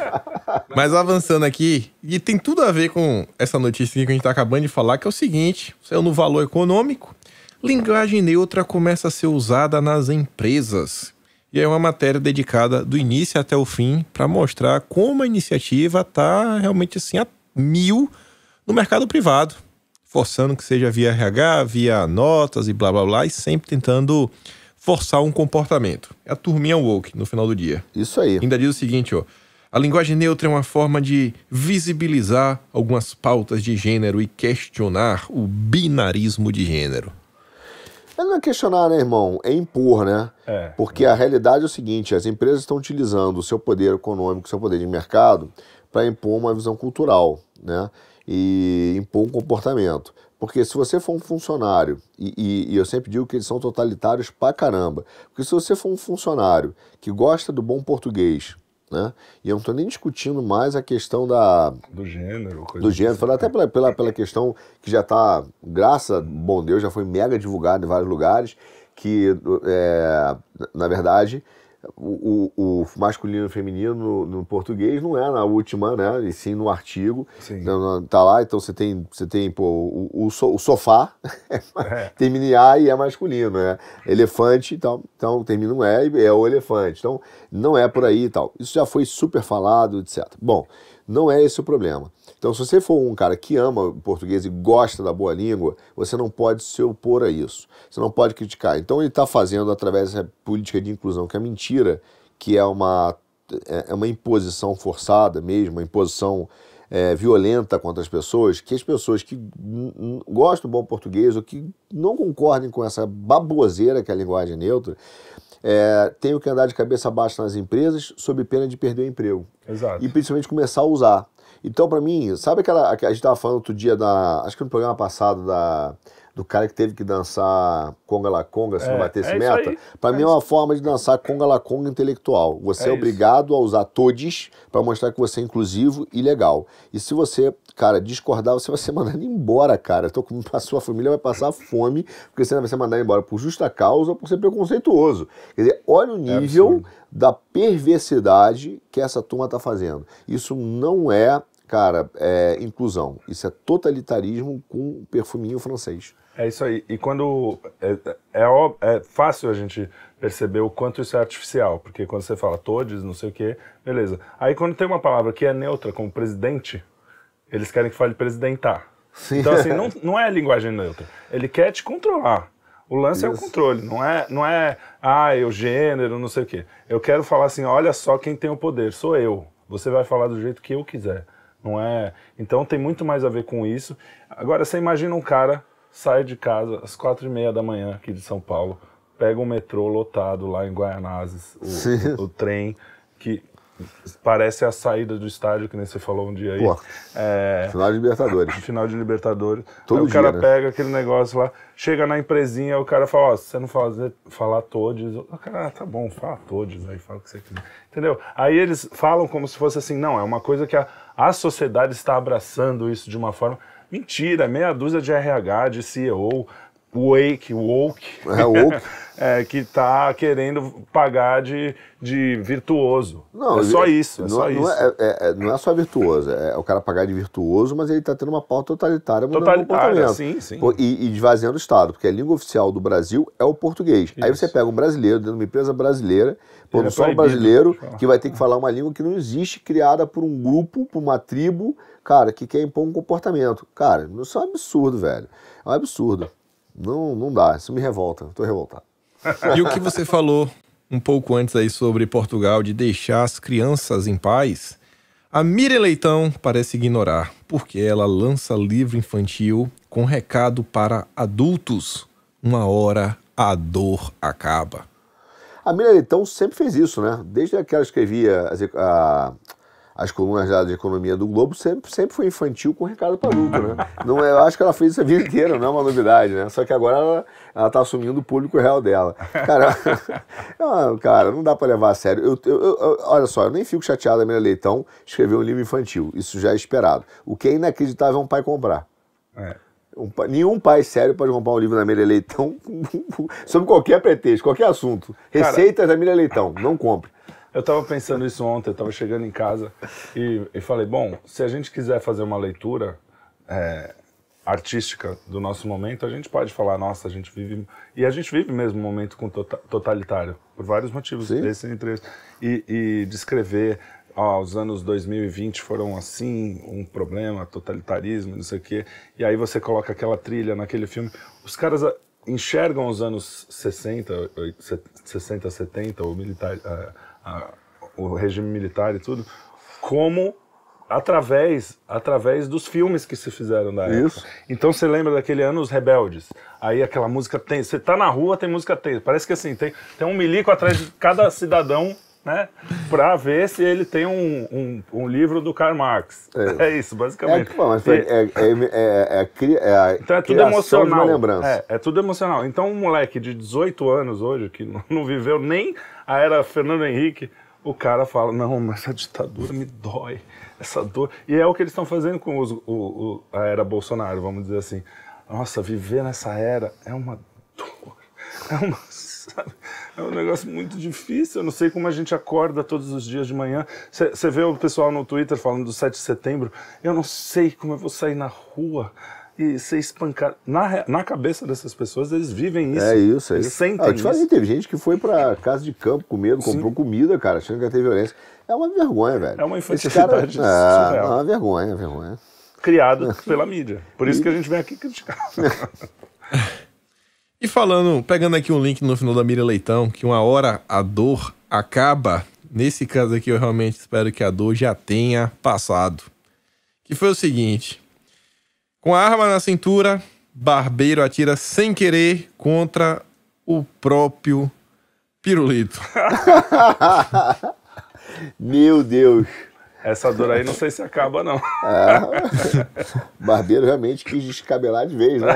*laughs* Mas avançando aqui, e tem tudo a ver com essa notícia que a gente está acabando de falar, que é o seguinte: saiu no valor econômico. Linguagem neutra começa a ser usada nas empresas. E é uma matéria dedicada do início até o fim para mostrar como a iniciativa está realmente assim a mil no mercado privado, forçando que seja via RH, via notas e blá blá blá, e sempre tentando forçar um comportamento. É a turminha woke no final do dia. Isso aí. Ainda diz o seguinte, ó. A linguagem neutra é uma forma de visibilizar algumas pautas de gênero e questionar o binarismo de gênero. É não é questionar, né, irmão? É impor, né? É, Porque é. a realidade é o seguinte: as empresas estão utilizando o seu poder econômico, o seu poder de mercado, para impor uma visão cultural, né? E impor um comportamento. Porque se você for um funcionário, e, e, e, eu sempre digo que eles são totalitários pra caramba, porque se você for um funcionário que gosta do bom português, né? E eu não estou nem discutindo mais a questão da... Do gênero. do gênero, assim, até né? pela, pela, pela questão que já está, graças, bom Deus, já foi mega divulgado em vários lugares, que, é, na verdade, o, o, o masculino e feminino no, no, português não é na última, né? E sim no artigo. Sim. tá lá, então você tem, você tem pô, o, o, so, o sofá, *laughs* é. é. termina A e é masculino, né? Elefante e tal. Então termina um E e é o elefante. Então não é por aí e tal. Isso já foi super falado, etc. Bom, não é esse o problema. Então, se você for um cara que ama o português e gosta da boa língua, você não pode se opor a isso. Você não pode criticar. Então, ele está fazendo através dessa política de inclusão, que é mentira, que é uma, é, é uma imposição forçada mesmo, uma imposição é, violenta contra as pessoas, que as pessoas que gostam do bom português ou que não concordem com essa baboseira que é a linguagem neutra, é, tenham que andar de cabeça baixa nas empresas sob pena de perder o emprego. Exato. E principalmente começar a usar. Então, para mim, sabe aquela. A gente estava falando outro dia da. Acho que no programa passado da. Do cara que teve que dançar Conga La Conga se é, não batesse é meta. Para é mim isso. é uma forma de dançar Conga La Conga intelectual. Você é, é obrigado isso. a usar todes para mostrar que você é inclusivo e legal. E se você, cara, discordar, você vai ser *laughs* mandado embora, cara. Tô com, a sua família vai passar fome porque você vai ser mandado embora por justa causa ou por ser preconceituoso. Quer dizer, olha o é nível da perversidade que essa turma está fazendo. Isso não é Cara, é inclusão. Isso é totalitarismo com perfuminho francês. É isso aí. E quando. É, é, é, é, fácil a gente perceber o quanto isso é artificial, porque quando você fala todes, não sei o quê, beleza. Aí quando tem uma palavra que é neutra, como presidente, eles querem que fale presidentar. Sim. Então, assim, não, *laughs* não é linguagem neutra. Ele quer te controlar. O lance isso. é o controle, não é, não é, ah, eu é gênero, não sei o quê. Eu quero falar assim, olha só quem tem o poder, sou eu. Você vai falar do jeito que eu quiser não é? Então tem muito mais a ver com isso. Agora você imagina um cara sai de casa às quatro e meia da manhã aqui de São Paulo, pega um metrô lotado lá em Guaianazes, o, o, o trem que parece a saída do estádio, que nem você falou um dia aí. Pô, é... Final de Libertadores. Final de Libertadores. Todo aí o cara dia, né? pega aquele negócio lá, chega na empresinha, o cara fala, ó, oh, se você não fazer, falar todos, o cara, ah, tá bom, fala todos aí, fala o que você quiser. Entendeu? Aí eles falam como se fosse assim, não, é uma coisa que a, a sociedade está abraçando isso de uma forma... Mentira, meia dúzia de RH, de CEO, Wake, Woke, é, woke. *laughs* é, que está querendo pagar de, de virtuoso. Não, é só é, isso, é não, só é, isso. Não é, é, não é só virtuoso, é, é o cara pagar de virtuoso, mas ele está tendo uma pauta totalitária. Totalitária, sim, sim. E, e esvaziando o Estado, porque a língua oficial do Brasil é o português. Isso. Aí você pega um brasileiro dentro de uma empresa brasileira, pô, só um brasileiro, que vai ter que falar uma língua que não existe, criada por um grupo, por uma tribo, cara, que quer impor um comportamento. Cara, isso é um absurdo, velho. É um absurdo. Não, não dá, isso me revolta, estou revoltado. *laughs* E o que você falou um pouco antes aí sobre Portugal, de deixar as crianças em paz, a Miriam Leitão parece ignorar, porque ela lança livro infantil com recado para adultos. Uma hora a dor acaba. A Miriam Leitão sempre fez isso, né? Desde que ela escrevia a as colunas lá de economia do Globo, sempre, sempre foi infantil com recado para adulto, né? Não, é, eu acho que ela fez isso a vida inteira, não é uma novidade, né? Só que agora ela, ela tá assumindo o público real dela. Cara, não, *laughs* é cara, não dá para levar a sério. Eu, eu, eu, olha só, eu nem fico chateado a Mira Leitão escrever um livro infantil, isso já é esperado. O que é inacreditável é um pai comprar. É. Um, nenhum pai sério pode comprar um livro da Mira Leitão *laughs* sobre qualquer pretexto, qualquer assunto. Receitas cara... da Mira Leitão, não compre. Eu estava pensando isso ontem, eu estava chegando em casa e, e, falei, bom, se a gente quiser fazer uma leitura é, artística do nosso momento, a gente pode falar, nossa, a gente vive... E a gente vive mesmo um momento com tota, totalitário, por vários motivos, Sim. desse entre eles. E, e descrever, os anos 2020 foram assim, um problema, totalitarismo, não sei o quê. E aí você coloca aquela trilha naquele filme. Os caras ah, enxergam os anos 60, 60 70, o militar ah, a, o regime militar e tudo, como através através dos filmes que se fizeram da época. Isso. Então você lembra daquele ano Os Rebeldes. Aí aquela música tem. Você tá na rua, tem música tem. Parece que assim, tem, tem um milico atrás de cada cidadão né? Para ver se ele tem um, um, um, livro do Karl Marx. É, *laughs* é isso, basicamente. É, mas é, é, é, é, é então é tudo emocional. lembrança. É, é, tudo emocional. Então um moleque de 18 anos hoje, que não viveu nem a era Fernando Henrique, o cara fala, não, mas a ditadura me dói, essa dor. E é o que eles estão fazendo com os, o, o, a era Bolsonaro, vamos dizer assim. Nossa, viver nessa era é uma dor, é uma sabe? É um negócio muito difícil. Eu não sei como a gente acorda todos os dias de manhã. Você vê o pessoal no Twitter falando do 7 de setembro. Eu não sei como eu vou sair na rua e ser espancado. Na, na cabeça dessas pessoas, eles vivem isso. É isso, é eles isso. sentem ah, te falei, teve gente que foi para casa de campo com medo, Sim. comprou comida, cara, achando que ia ter violência. É uma vergonha, velho. É uma infantilidade cara... É *laughs* surreal. É, é uma vergonha, é uma vergonha. Criado *laughs* pela mídia. Por isso que a gente vem aqui criticar. *laughs* E falando, pegando aqui um link no final da Mira Leitão, que uma hora a dor acaba. Nesse caso aqui, eu realmente espero que a dor já tenha passado. Que foi o seguinte: com a arma na cintura, Barbeiro atira sem querer contra o próprio Pirulito. *laughs* Meu Deus. Essa dor aí não sei se acaba, não. Ah, barbeiro realmente quis descabelar de vez, né?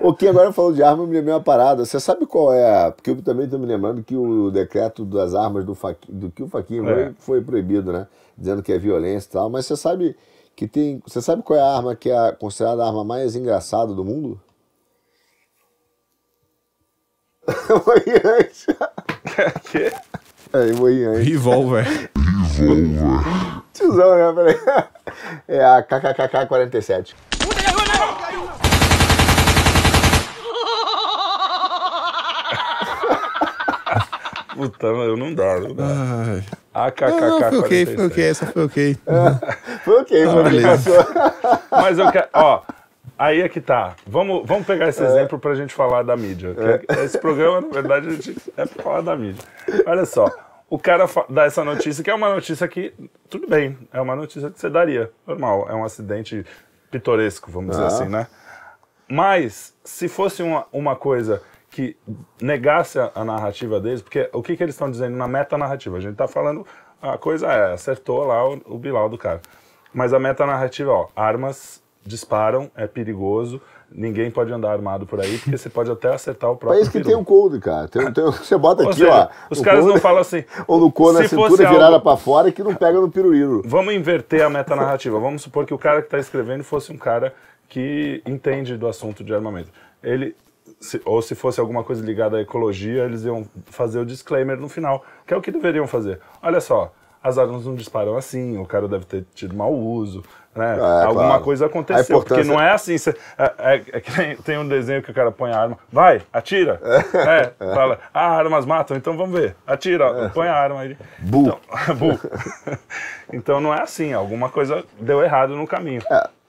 o que agora falou de arma, eu me lembrei uma parada. Você sabe qual é? Porque eu também estou me lembrando que o decreto das armas do, do que o Faquinho é. foi proibido, né? Dizendo que é violência e tal. Mas você sabe que tem. Você sabe qual é a arma que é considerada a arma mais engraçada do mundo? Moinhante. *laughs* *laughs* que? É, Moinhante. Revolver revólver. Tiozão, né? Peraí. É a KKKK-47. *laughs* Puta, eu não dá, não dá. Ai. AKKK-47. Foi ok, foi ok, essa foi ok. Uhum. *laughs* foi ok, ah, beleza. *laughs* Mas eu quero, ó... Aí é que tá. Vamos, vamos pegar esse é. exemplo para a gente falar da mídia. É. Esse programa, na verdade, a gente é pra falar da mídia. Olha só o cara dá essa notícia, que é uma notícia que, tudo bem, é uma notícia que você daria, normal, é um acidente pitoresco, vamos ah. dizer assim, né? Mas, se fosse uma, uma coisa que negasse a, a narrativa deles, porque o que, que eles estão dizendo na meta narrativa A gente está falando, a coisa é, acertou lá o, o Bilal do cara. Mas a meta narrativa ó, armas disparam, é perigoso, ninguém pode andar armado por aí, porque você pode até acertar o próprio. É isso que peru. tem o um cold, cara. Tem, tem, ah. você bota aqui, seja, ó. Os caras cold, não falam assim. Ou no cone na cintura algo... virada para fora que não pega no piruíro. Vamos inverter a meta narrativa. Vamos supor que o cara que está escrevendo fosse um cara que entende do assunto de armamento. Ele. Se, ou se fosse alguma coisa ligada à ecologia, eles iam fazer o disclaimer no final, que é o que deveriam fazer. Olha só, as armas não disparam assim, o cara deve ter tido mau uso, né? É, Alguma claro. coisa aconteceu. Importância... Porque não é assim. Cê, é, é, *laughs* tem um desenho que o cara põe a arma. Vai, atira. É. É, *laughs* é. fala, ah, armas matam, então vamos ver. Atira, põe a arma aí. Bu. Então, *laughs* bu. então não é assim. Alguma coisa deu errado no caminho.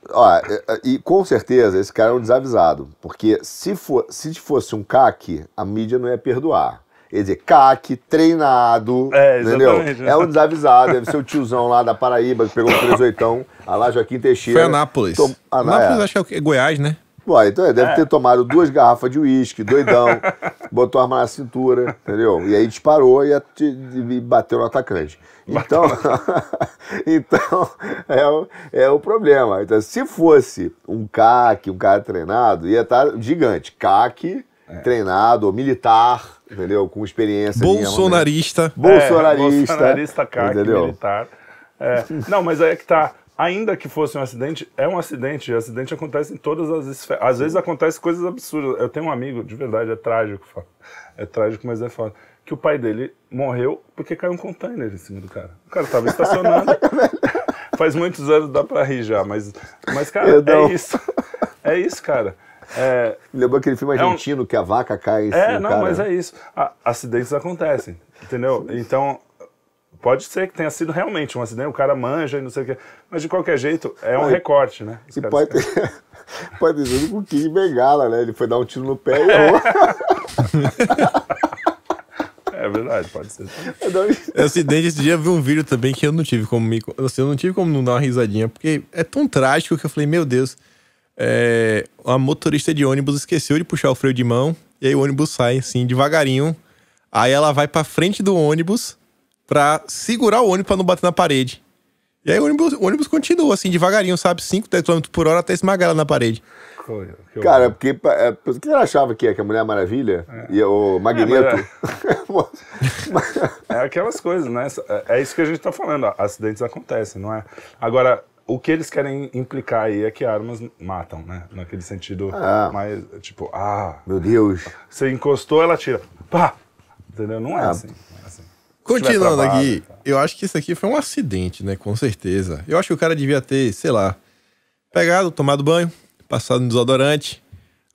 olha e, e, com certeza esse cara é um desavisado. Porque se, for, se fosse um caque, a mídia não ia perdoar. Quer dizer, CAC, treinado. É, entendeu? É um desavisado, deve ser o tiozão lá da Paraíba que pegou o 38, a lá Joaquim Teixeira. Foi Anápolis. Tom... Ah, Anápolis, é. acho que é Goiás, né? Ué, então é, deve é. ter tomado duas garrafas de uísque, doidão, *laughs* botou a arma na cintura, entendeu? E aí disparou e, at... e bateu no atacante. Então, *laughs* então é, o, é o problema. Então, se fosse um CAC, um cara treinado, ia estar tá gigante. CAC, é. treinado, militar, entendeu? Com experiência. Bolsonarista. Minha, bolsonarista. É, bolsonarista CAC, militar. É, não, mas aí é que tá. Ainda que fosse um acidente, é um acidente. E acidente acontece em todas as esferas. Às vezes acontecem coisas absurdas. Eu tenho um amigo, de verdade, é trágico. É trágico, mas é foda que o pai dele morreu porque caiu um container em cima do cara. O cara tava estacionado. *laughs* É Faz muitos anos, dá pra rir já, mas, mas cara, é isso. É isso, cara. É, Me lembrou aquele filme argentino é um... que a vaca cai. É, não, cara. mas é isso. acidentes acontecem, entendeu? Então, pode ser que tenha sido realmente um acidente, o cara manja e não sei o quê. Mas de qualquer jeito, é um recorte, né? e pode ter, *laughs* pode ter com o Kid Bengala, né? Ele foi dar um tiro no pé e errou. *laughs* É verdade, pode ser. É, acidente, esse dia eu vi um vídeo também que eu não tive como me. Assim, eu não tive como não dar uma risadinha, porque é tão trágico que eu falei, meu Deus é, a motorista de ônibus esqueceu de puxar o freio de mão e aí o ônibus sai assim devagarinho. Aí ela vai para frente do ônibus para segurar o ônibus para não bater na parede. E aí o ônibus, o ônibus continua assim devagarinho, sabe, 5, 10 km por hora até esmagar ela na parede. Cara, porque é, por que ela achava que é que a Mulher Maravilha é. e o é, Magneto. É, *laughs* é, aquelas coisas, né? É isso que a gente tá falando, ó, acidentes acontecem, não é? Agora, o que eles querem implicar aí é que armas matam, né? Naquele sentido ah, mais, tipo, ah... Meu Deus. Você encostou, ela tira. Pá! Entendeu? Não é, ah, assim, é assim. Continuando aqui, tá. eu acho que isso aqui foi um acidente, né? Com certeza. Eu acho que o cara devia ter, sei lá, pegado, tomado banho, passado no desodorante.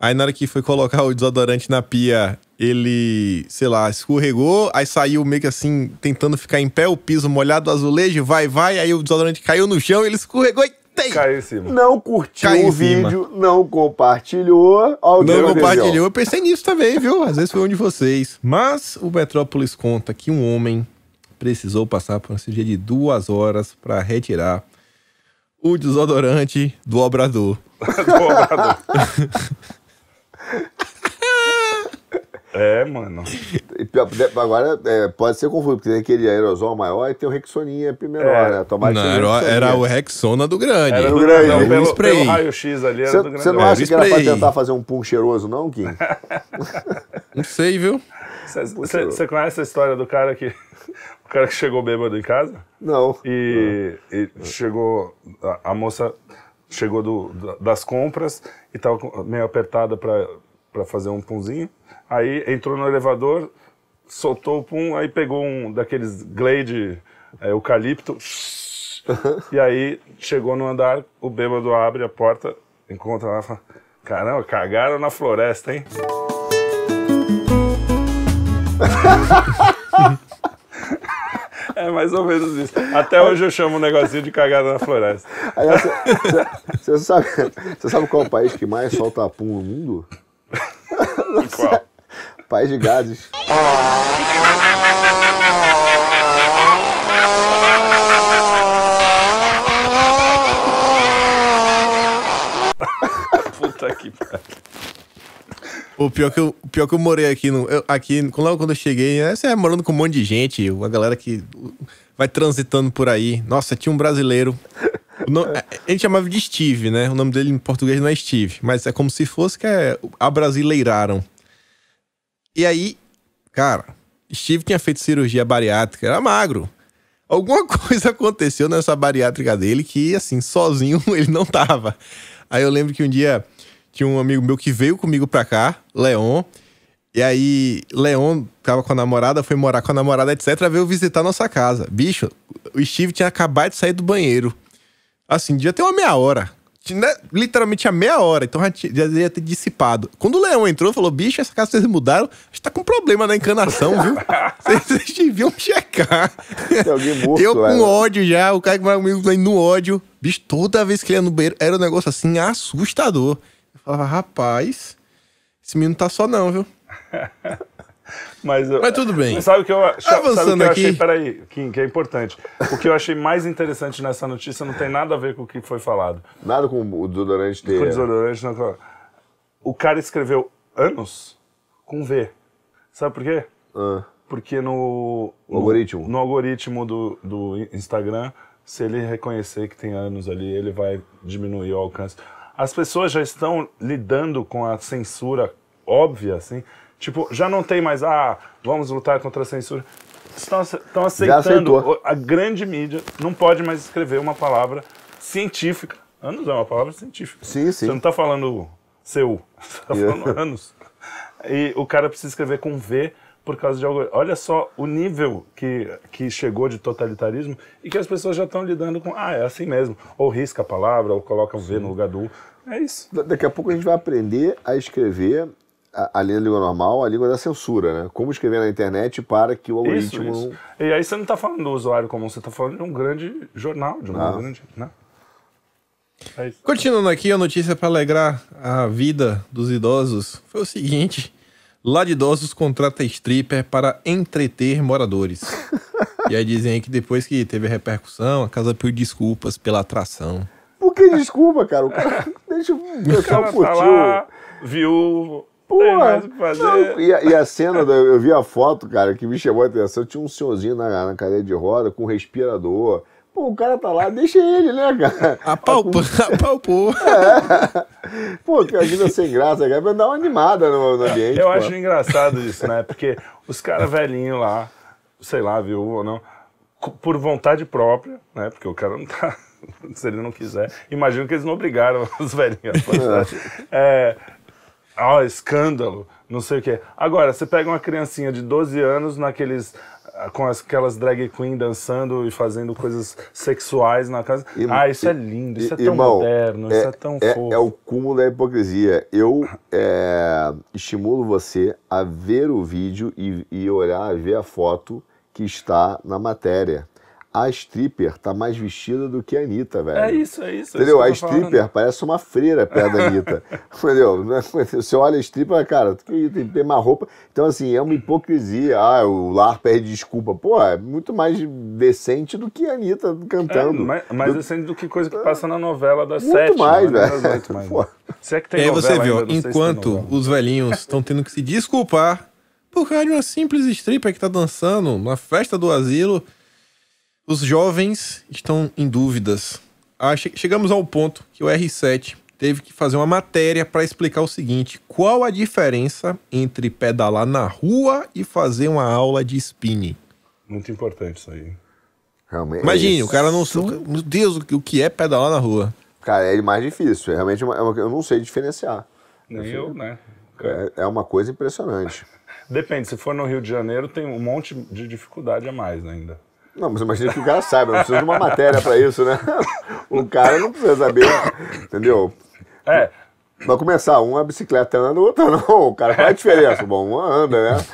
Aí na hora que foi colocar o desodorante na pia, ele, sei lá, escorregou, aí saiu meio que assim, tentando ficar em pé, o piso molhado, azulejo, vai, vai, aí o desodorante caiu no chão, ele escorregou e tem. Caiu em cima. Não curtiu Caiu o vídeo, não compartilhou. Alguém não compartilhou, eu pensei nisso também, viu? Às vezes foi um de vocês. Mas o Metrópolis conta que um homem precisou passar por uma cirurgia de duas horas para retirar o desodorante do obrador. *laughs* do obrador. *laughs* É, mano. Agora é, pode ser confuso, porque tem aquele aerosol maior e tem o Rexoninha é menor, é. né? Tomate não, era, era, o Rexona do grande. Era do grande. Não, pelo, spray. pelo raio-x ali era do grande. Você não acha que era pra tentar fazer um pum cheiroso, não, Kim? *laughs* não sei, viu? Você conhece a história do cara que... *laughs* O cara que chegou bêbado em casa? Não. E, e chegou... A, a moça chegou do, das compras e tava meio apertada pra, pra fazer um punzinho. Aí entrou no elevador, soltou o pum, aí pegou um daqueles glade é, eucalipto. e aí chegou no andar, o bêbado abre a porta, encontra lá e fala: Caramba, cagaram na floresta, hein? *laughs* É mais ou menos isso. Até hoje eu chamo o um negocinho de cagada na floresta. você, sabe, você sabe qual é o país que mais solta pum no mundo? Qual? Pais de gases. Puta que pariu. O pior que eu, pior que eu morei aqui, no, eu, aqui logo quando eu cheguei, né, você é morando com um monte de gente, uma galera que vai transitando por aí. Nossa, tinha um brasileiro. A gente chamava de Steve, né? O nome dele em português não é Steve, mas é como se fosse que é, abrasileiraram. E aí, cara, Steve tinha feito cirurgia bariátrica, era magro. Alguma *laughs* coisa aconteceu nessa bariátrica dele que, assim, sozinho *laughs* ele não tava. Aí eu lembro que um dia tinha um amigo meu que veio comigo pra cá, Leon. E aí, Leon tava com a namorada, foi morar com a namorada, etc., veio visitar nossa casa. Bicho, o Steve tinha acabado de sair do banheiro. Assim, devia ter uma meia hora né, literalmente a meia hora, então já, já ter dissipado. Quando o Leão entrou, falou: bicho, essa casa vocês mudaram, a gente tá com problema na encanação, viu? *laughs* vocês, deviam checar. morto, Eu com né? ódio já, o cara que morava comigo no ódio. Bicho, toda vez que ele ia no banheiro, era um negócio assim assustador. Eu falava, rapaz, esse menino tá só não, viu? *laughs* Mas, Mas tudo bem. Sabe o que eu, Avançando sabe o que eu aqui... achei? Peraí, Kim, que é importante. O que eu achei mais interessante nessa notícia não tem nada a ver com o que foi falado. Nada com o desodorante dele. Com o desodorante não. O cara escreveu anos com V. Sabe por quê? Ah. Porque no, no. algoritmo. No algoritmo do, do Instagram, se ele reconhecer que tem anos ali, ele vai diminuir o alcance. As pessoas já estão lidando com a censura óbvia, assim Tipo, já não tem mais, ah, vamos lutar contra a censura. Estão, estão aceitando. A grande mídia não pode mais escrever uma palavra científica. Anos é uma palavra científica. Sim, sim. Você não está falando seu você *laughs* está yeah. falando anos. E o cara precisa escrever com V por causa de algo. Olha só o nível que, que chegou de totalitarismo e que as pessoas já estão lidando com. Ah, é assim mesmo. Ou risca a palavra, ou coloca o V no lugar do U. É isso. Daqui a pouco a gente vai aprender a escrever a, a linha da língua normal, a língua da censura, né? Como escrever na internet para que o algoritmo. Isso, isso. E aí você não está falando do usuário comum, você está falando de um grande jornal, de um ah. grande. Né? É Continuando aqui, a notícia para alegrar a vida dos idosos foi o seguinte: lá de idosos contrata stripper para entreter moradores. e aí dizem aí que depois que teve a repercussão, a casa pediu desculpas pela atração. Por que desculpa, cara? O cara *laughs* deixa eu o cara tá lá, viu Pô, não, e, a, e, a cena, da, eu vi a foto, cara, que me chamou a atenção. Tinha um senhorzinho na, na cadeira de roda com um respirador. Pô, o cara tá lá, deixa ele, né, cara? *laughs* Apalpou. *laughs* apalpou. É. Pô, que vida sem graça, cara. Vai dar uma animada no, no ambiente. Eu pô. acho engraçado isso, né? Porque os caras velhinhos lá, sei lá, viu ou não, por vontade própria, né? Porque o cara não tá. *laughs* Se ele não quiser, imagino que eles não obrigaram os velhinhos a passar. É, ó, oh, escândalo, não sei o quê. Agora, você pega uma criancinha de 12 anos naqueles ah, com aquelas drag queen dançando e fazendo coisas sexuais na casa. E, ah, isso e, é lindo, isso e, é tão irmão, moderno, é, isso é tão é, fofo. É o cúmulo da hipocrisia. Eu é, estimulo você a ver o vídeo e, e olhar, ver a foto que está na matéria a stripper tá mais vestida do que a Anitta, velho. É isso, é isso. É entendeu? É isso a stripper falando. parece uma freira perto da Anitta. *laughs* entendeu? *laughs* Você olha a stripper, cara, tem, ter uma roupa. Então, assim, é uma hipocrisia. Ah, o Lar pede desculpa. Pô, é muito mais decente do que a Anitta cantando. É, mais, mais do... decente do que coisa que passa na novela das muito sete. Mais, né? velho. Muito mais, velho. *laughs* Se é que tem e aí você viu, enquanto os velhinhos estão tendo que se desculpar por causa de uma simples stripper que tá dançando na festa do asilo os jovens estão em dúvidas. Ah, che chegamos ao ponto que o R7 teve que fazer uma matéria para explicar o seguinte: qual a diferença entre pedalar na rua e fazer uma aula de spinning? Muito importante isso aí. Realmente. Imagine, é o cara não. Meu Deus, o que é pedalar na rua? Cara, é mais difícil. É realmente, é eu não sei diferenciar. Nem eu, eu né? É, é uma coisa impressionante. *laughs* Depende, se for no Rio de Janeiro, tem um monte de dificuldade a mais ainda. Não, mas imagina que o cara saiba, não precisa de uma matéria para isso, né? *laughs* O cara não precisa saber, entendeu? É. Vai começar, uma bicicleta andando, outra *laughs* não. O cara, qual é a diferença? Bom, uma anda, né?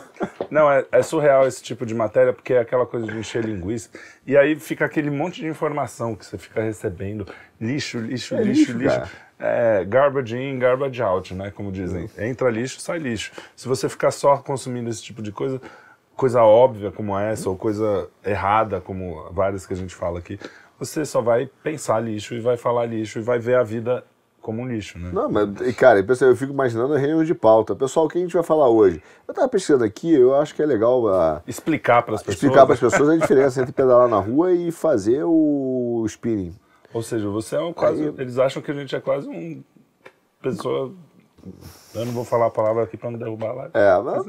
*laughs* Não, é, é, surreal esse tipo de matéria, porque é aquela coisa de encher linguiça. E aí fica aquele monte de informação que você fica recebendo. Lixo, lixo, é lixo, lixo. lixo. É, garbage in, garbage out, né? Como dizem. Entra lixo, sai lixo. Se você ficar só consumindo esse tipo de coisa, coisa óbvia como essa, ou coisa errada como várias que a gente fala aqui, você só vai pensar lixo e vai falar lixo e vai ver a vida como um lixo, né? Não, mas, cara, eu fico imaginando reuniões de pauta. Pessoal, o que a gente vai falar hoje? Eu tava pesquisando aqui, eu acho que é legal. A, ah, explicar para as pessoas. Explicar para as né? pessoas a *laughs* diferença entre pedalar na rua e fazer o spinning. Ou seja, você é um quase. Aí... Eles acham que a gente é quase um. pessoa. Eu não vou falar a palavra aqui para não derrubar lá. É, mas.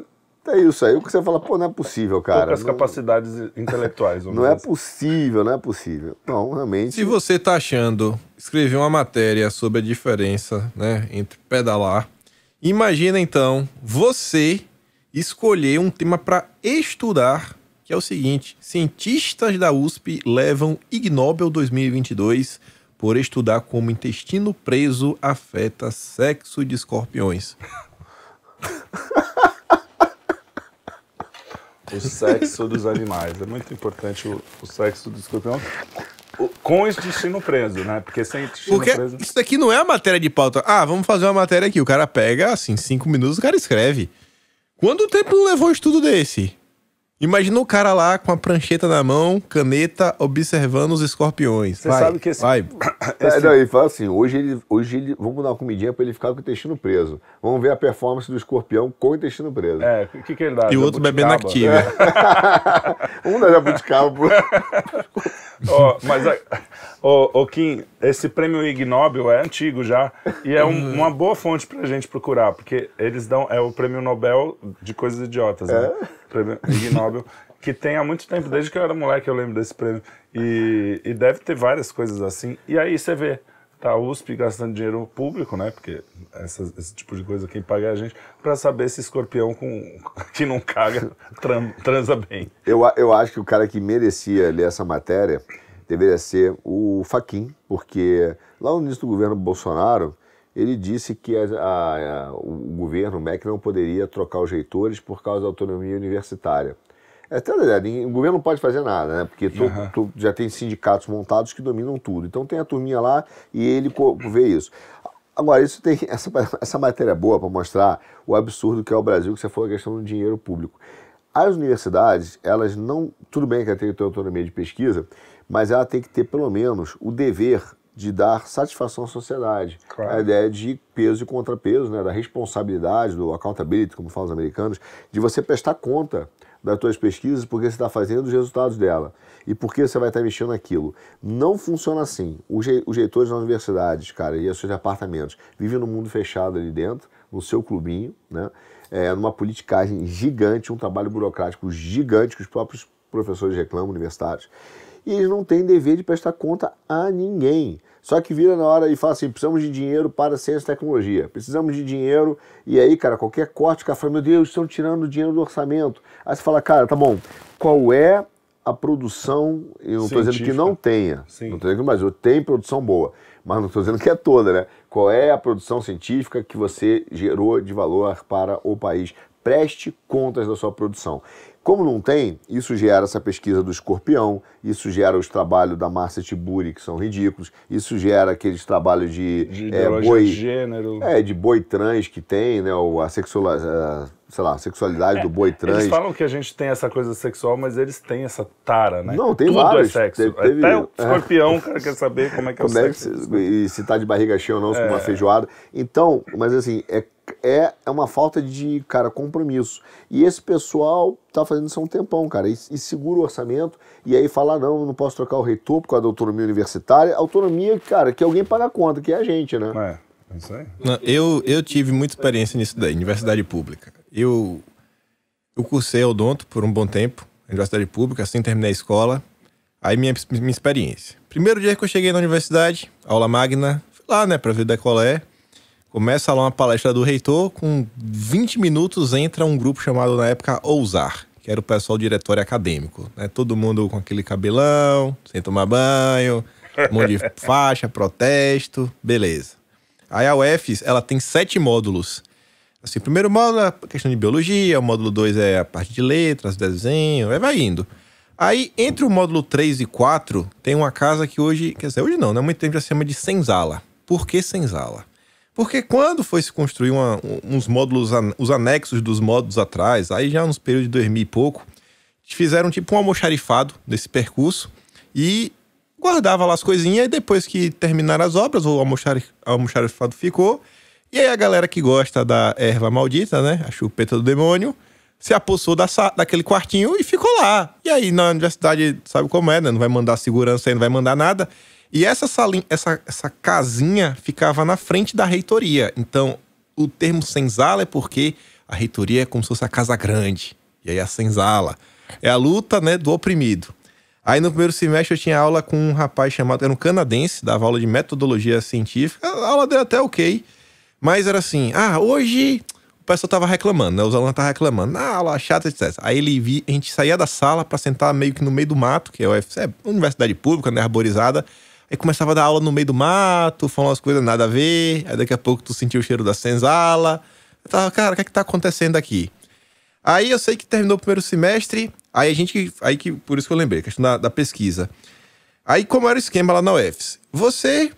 É isso aí, o que você fala, pô, não é possível, cara. Poucas não... capacidades intelectuais. *laughs* não é assim. possível, não é possível. Não, realmente... Se você tá achando, escrever uma matéria sobre a diferença, né, entre pedalar, imagina então você escolher um tema para estudar, que é o seguinte, cientistas da USP levam Ig Nobel 2022 por estudar como intestino preso afeta sexo de escorpiões. *laughs* O sexo dos animais. É muito importante o, o sexo do escorpião. O, com intestino preso, né? Porque sem intestino Porque preso. Isso daqui não é a matéria de pauta. Ah, vamos fazer uma matéria aqui. O cara pega, assim, cinco minutos, o cara escreve. Quanto tempo levou um estudo desse? Imagina o cara lá com a prancheta na mão, caneta, observando os escorpiões. Você vai, sabe que esse... Vai. *coughs* É, esse... É, não, ele fala assim, hoje ele, hoje ele, vamos dar uma comidinha para ele ficar com o intestino preso. Vamos ver a performance do escorpião com o intestino preso. É, o que, que ele dá? E o outro bebendo activa. É. *laughs* um dá jabuticaba. Pro... oh, *laughs* mas a, Ô, ô, Kim, esse prêmio Ig Nobel é antigo já e é um, *laughs* uma boa fonte pra gente procurar, porque eles dão. É o prêmio Nobel de coisas idiotas, né? É? Prêmio Ig Nobel. que tem há muito tempo, desde que eu era moleque eu lembro desse prêmio. E, e deve ter várias coisas assim. E aí você vê, tá a USP gastando dinheiro público, né? Porque essa, esse tipo de coisa quem paga é a gente, para saber se escorpião com, *laughs* que não caga tran, transa bem. Eu, eu acho que o cara que merecia ler essa matéria deveria ser o Faquin, porque lá no início do governo Bolsonaro, ele disse que a, a, o governo, o MEC, não poderia trocar os reitores por causa da autonomia universitária. É até verdade, o governo não pode fazer nada, né? Porque tu, uhum. tu, já tem sindicatos montados que dominam tudo. Então tem a turminha lá e ele vê isso. Agora, isso tem *laughs* essa, essa matéria é boa para mostrar o absurdo que é o Brasil, que você falou a questão do dinheiro público. As universidades, elas não. Tudo bem que ela tem autonomia de pesquisa, mas ela tem que ter pelo menos o dever de dar satisfação à sociedade. Claro. A ideia de peso e contrapeso, né, da responsabilidade, do accountability, como falam os americanos, de você prestar conta das suas pesquisas, porque você está fazendo os resultados dela e por que você vai estar tá mexendo naquilo. Não funciona assim. Os, os reitores das universidades, cara, e seus apartamentos vivem num mundo fechado ali dentro, no seu clubinho, né? É, numa politicagem gigante, um trabalho burocrático gigante que os próprios professores reclamam, universitários e eles não têm dever de prestar conta a ninguém. Só que vira na hora e fala assim: precisamos de dinheiro para ciência e tecnologia, precisamos de dinheiro, e aí, cara, qualquer corte, cara fala: meu Deus, estão tirando dinheiro do orçamento. Aí você fala: cara, tá bom, qual é a produção? Eu estou dizendo que não tenha, Sim. não estou dizendo que mas eu tenho produção boa, mas não estou dizendo que é toda, né? Qual é a produção científica que você gerou de valor para o país? Preste contas da sua produção. Como não tem, isso gera essa pesquisa do escorpião, isso gera os trabalhos da Marcia Tiburi, que são ridículos, isso gera aqueles trabalhos de, de é, boi. De gênero. É, de boi trans que tem, né? Ou a sexualidade sei lá, sexualidade é, do boi trans. Eles falam que a gente tem essa coisa sexual, mas eles têm essa tara, né? Não, tem Tudo é vários. *laughs* é sexo. Teve, teve... Até o escorpião, o cara quer saber como é que é o é sexo. É se, e se tá de barriga cheia ou não, é. com uma feijoada. Então, mas assim, é é, é uma falta de, cara, compromisso. E esse pessoal tá fazendo isso há um tempão, cara, e, e segura o orçamento, e aí fala, ah, não, não posso trocar o reitor por causa da autonomia universitária. Autonomia, cara, que alguém paga a conta, que é a gente, né? É, é isso aí. eu, eu tive muita experiência nisso daí, universidade pública. Eu, eu cursei odonto por um bom tempo, universidade pública, assim terminei a escola. Aí minha, minha experiência. Primeiro dia que eu cheguei na universidade, aula magna, fui lá, né, pra ver da qual é. Começa lá uma palestra do reitor, com 20 minutos entra um grupo chamado na época Ousar, que era o pessoal do diretório acadêmico. Né? Todo mundo com aquele cabelão, sem tomar banho, um monte de *laughs* faixa, protesto, beleza. Aí a UFES, ela tem sete módulos. Assim, primeiro módulo é a questão de biologia, o módulo 2 é a parte de letras, desenho, aí vai indo. Aí, entre o módulo 3 e 4, tem uma casa que hoje, quer dizer, hoje não, né? Muito tempo já se chama de senzala. Por que senzala? Porque quando foi se construir uma, uns módulos, os anexos dos módulos atrás, aí já nos períodos de 2000 e pouco, fizeram tipo um almoxarifado nesse percurso e guardava lá as coisinhas e depois que terminaram as obras, o almoxarifado ficou. E aí a galera que gosta da erva maldita, né, a chupeta do demônio, se apossou da, daquele quartinho e ficou lá. E aí na universidade, sabe como é, né, não vai mandar segurança aí, não vai mandar nada. E essa, salinha, essa, essa casinha ficava na frente da reitoria. Então, o termo senzala é porque a reitoria é como se fosse a casa grande. E aí a senzala. É a luta né, do oprimido. Aí no primeiro semestre eu tinha aula com um rapaz chamado. Era um canadense, dava aula de metodologia científica. A aula dele até ok. Mas era assim: ah, hoje o pessoal tava reclamando, né? Os alunos estavam reclamando. Ah, aula chata, etc. Aí ele vi, a gente saía da sala para sentar meio que no meio do mato, que é, UFC, é universidade pública, né? Arborizada. Aí começava a dar aula no meio do mato, falando umas coisas nada a ver. Aí daqui a pouco tu sentia o cheiro da senzala. Eu tava, cara, o que é que tá acontecendo aqui? Aí eu sei que terminou o primeiro semestre, aí a gente. Aí que, por isso que eu lembrei, a questão da, da pesquisa. Aí, como era o esquema lá na UFS? Você.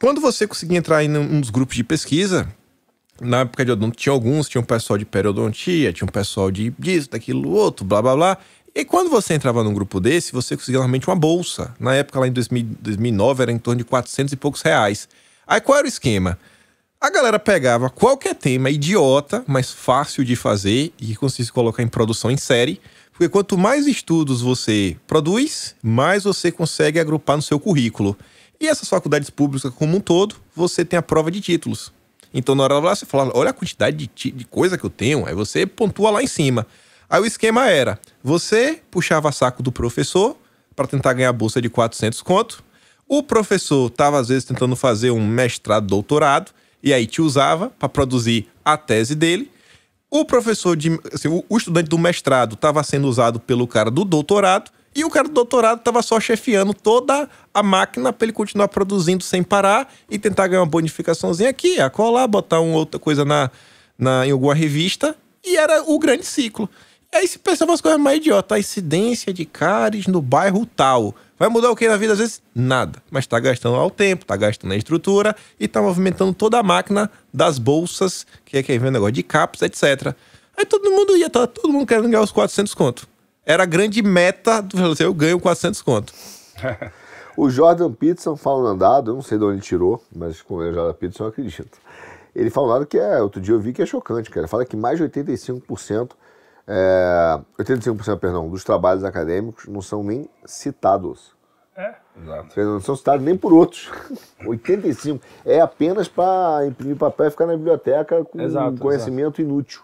Quando você conseguia entrar em uns grupos de pesquisa, na época de odonto tinha alguns, tinha um pessoal de periodontia, tinha um pessoal de disso, daquilo, outro, blá blá blá. E quando você entrava num grupo desse, você conseguia normalmente uma bolsa. Na época, lá em 2000, 2009, era em torno de 400 e poucos reais. Aí qual era o esquema? A galera pegava qualquer tema idiota, mas fácil de fazer e que consiste colocar em produção em série. Porque quanto mais estudos você produz, mais você consegue agrupar no seu currículo. E essas faculdades públicas como um todo, você tem a prova de títulos. Então, na hora lá, você fala, olha a quantidade de, de coisa que eu tenho, aí você pontua lá em cima. Aí o esquema era: você puxava saco do professor para tentar ganhar bolsa de 400 conto. O professor estava às vezes tentando fazer um mestrado, doutorado, e aí te usava para produzir a tese dele. O professor de, assim, o estudante do mestrado estava sendo usado pelo cara do doutorado e o cara do doutorado estava só chefiando toda a máquina para ele continuar produzindo sem parar e tentar ganhar uma bonificaçãozinha aqui, a colar, botar uma outra coisa na, na em alguma revista e era o grande ciclo. Aí se pensava umas coisas mais idiotas. A incidência de cáries no bairro tal. Vai mudar o que na vida? Às vezes, nada. Mas está gastando ao tempo, está gastando a estrutura e está movimentando toda a máquina das bolsas, que é quem vende o negócio de capos, etc. Aí todo mundo ia, tava tá todo mundo querendo ganhar os 400 conto. Era a grande meta do relacionamento, eu ganho 400 conto. *laughs* o Jordan Peterson fala um andado, eu não sei de onde ele tirou, mas com o Jordan Peterson eu acredito. Ele fala um dado que é, outro dia eu vi que é chocante, cara. Ele fala que mais de 85% é, 85% perdão, dos trabalhos acadêmicos não são nem citados. É? Exato. Não são citados nem por outros. 85% *laughs* é apenas para imprimir papel e ficar na biblioteca com exato, um conhecimento exato. inútil.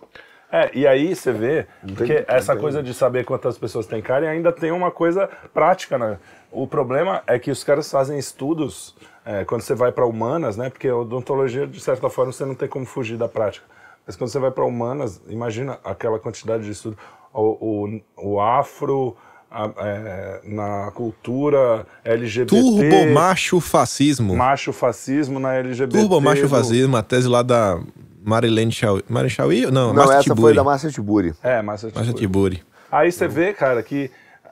É, e aí você vê não porque essa coisa de saber quantas pessoas tem cara e ainda tem uma coisa prática, né? O problema é que os caras fazem estudos é, quando você vai para humanas, né? Porque odontologia, de certa forma, você não tem como fugir da prática mas quando você vai para humanas, imagina aquela quantidade de estudo. O, o, o afro a, é, na cultura LGBT. Turbo macho fascismo. Macho fascismo na LGBT. Turbo macho fascismo, a tese lá da Marilene Chauí. Marilene Chauí? Não, Não essa Tiburi. foi da Márcia Tiburi. É, Márcia Tiburi. Tiburi. Aí você vê, cara, que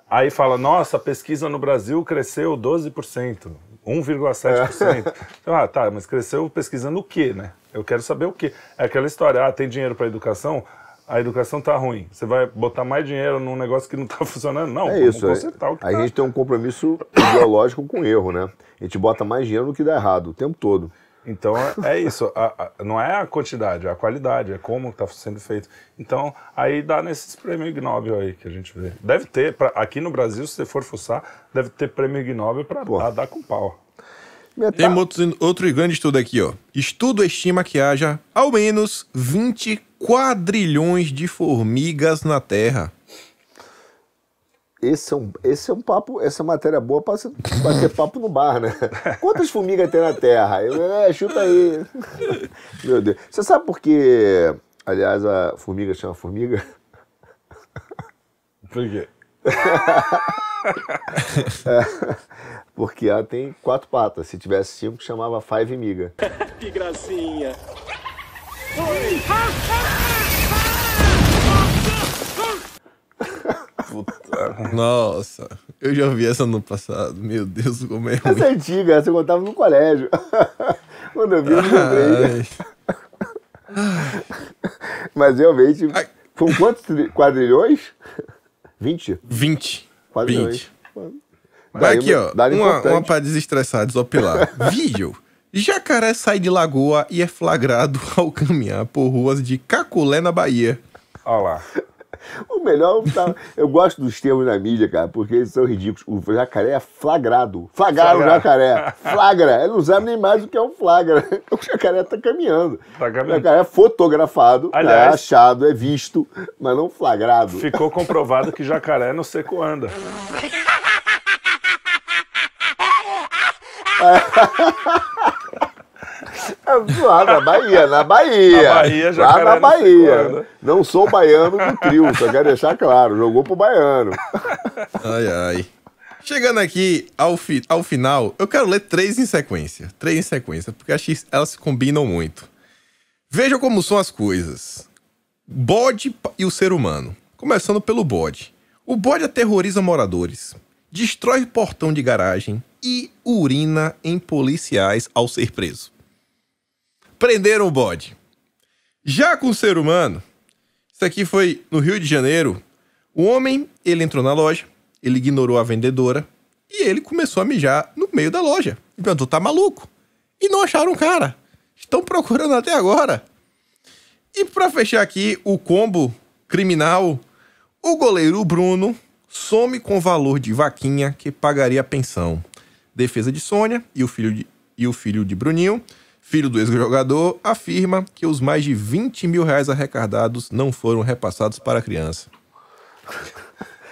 aí fala, nossa, a pesquisa no Brasil cresceu 12%. 1,7%. É. Então, ah, tá, mas cresceu pesquisando o quê, né? Eu quero saber o quê. É aquela história, ah, tem dinheiro para educação? A educação tá ruim. Você vai botar mais dinheiro num negócio que não está *laughs* funcionando? Não, é isso. Vamos é. consertar é, o que Aí tá. a gente tem um compromisso ideológico com o erro, né? A gente bota mais dinheiro no que dá errado o tempo todo. Então é isso, a, a, não é a quantidade, é a qualidade, é como está sendo feito. Então aí dá nesses prêmios Ignóbil aí que a gente vê. Deve ter, pra, aqui no Brasil, se você for fuçar, deve ter prêmio Ignóbil para dar com pau. Tem outro, outro grande estudo aqui, ó. Estudo estima que haja ao menos 20 quadrilhões de formigas na Terra. Esse é, um, esse é um papo, essa matéria boa para bater papo no bar, né? *laughs* Quantas formigas tem na Terra? Eu, é, chuta aí. *laughs* Meu Deus. Você sabe por que, aliás, a formiga chama formiga? Por quê? *laughs* é, porque ela tem quatro patas. Se tivesse cinco, chamava Five Miga. que gracinha. Oi. Puta. Nossa, eu já vi essa no passado. Meu Deus, como é ruim. Essa é antiga, essa eu contava no colégio. *laughs* Quando eu vi, eu lembrei. Mas realmente, foram quantos quadrilhões? 20? 20. Quadrilhões. 20. Vai aqui, ó. Uma, uma pra desestressar, desopilar. *laughs* Vídeo. Jacaré sai de lagoa e é flagrado ao caminhar por ruas de Caculé, na Bahia. Olha lá. *laughs* O melhor. Tá... Eu gosto dos termos na mídia, cara, porque eles são ridículos. O jacaré é flagrado. Flagraram flagra. o jacaré. *laughs* Flagra. Ele não sabe nem mais o que é um flagra. *laughs* O jacaré tá caminhando. Tá caminhando. O jacaré é fotografado, é Aliás, é achado, é visto, mas não flagrado. Ficou comprovado que jacaré não seco anda. É, lá na Bahia, na Bahia. Na Bahia, Lá na Bahia. Não sou baiano do trio, só quero deixar claro. Jogou pro baiano. Ai, ai. Chegando aqui ao, fi ao final, eu quero ler três em sequência. Três em sequência, porque acho que elas se combinam muito. Veja como são as coisas. Bode e o ser humano. Começando pelo bode. O bode aterroriza moradores, destrói portão de garagem e urina em policiais ao ser preso prenderam o bode. Já com o ser humano, isso aqui foi no Rio de Janeiro. O homem, ele entrou na loja, ele ignorou a vendedora e ele começou a mijar no meio da loja. E perguntou, tá maluco? E não acharam o cara. Estão procurando até agora. E para fechar aqui o combo criminal, o goleiro Bruno some com valor de vaquinha que pagaria a pensão. Defesa de Sônia e o filho de, e o filho de Bruninho filho do ex-jogador, afirma que os mais de 20 mil reais arrecadados não foram repassados para a criança.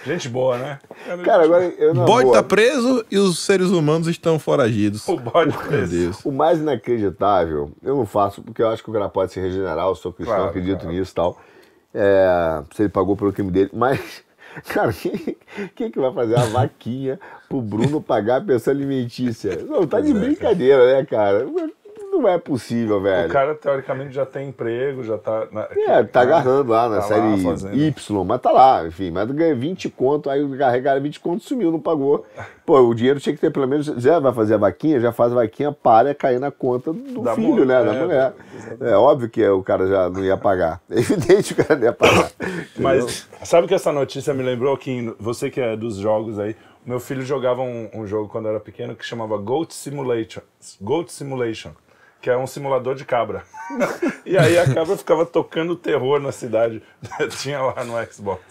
Gente boa, né? Cara, Cara agora eu não Bode tá preso e os seres humanos estão foragidos. O bode tá preso. O mais inacreditável, eu não faço porque eu acho que o cara pode se regenerar, eu sou cristão, claro, acredito nisso e tal. É, se ele pagou pelo crime dele, mas *laughs* Cara, quem, quem, que vai fazer a vaquinha pro Bruno pagar a pensão alimentícia? Não, tá de é, brincadeira, né, cara? Não é possível, velho. O cara, teoricamente, já tem emprego, já tá. Na... É, tá né, agarrando lá na tá série lá Y, mas tá lá, enfim. Mas ganha 20 conto, aí carregaram 20 conto, sumiu, não pagou. Pô, o dinheiro tinha que ter pelo menos. Já vai fazer a vaquinha, já faz a vaquinha, para cair na conta do da filho, mulher, né? É, da mulher. É, é, óbvio que o cara já não ia pagar. É *laughs* evidente que o cara não ia pagar. *laughs* mas sabe que essa notícia me lembrou que você que é dos jogos aí, meu filho jogava um, um jogo quando era pequeno que chamava Goat Simulation. Goat Simulation que é um simulador de cabra. e aí a cabra ficava tocando terror na cidade. *laughs* Tinha lá no Xbox.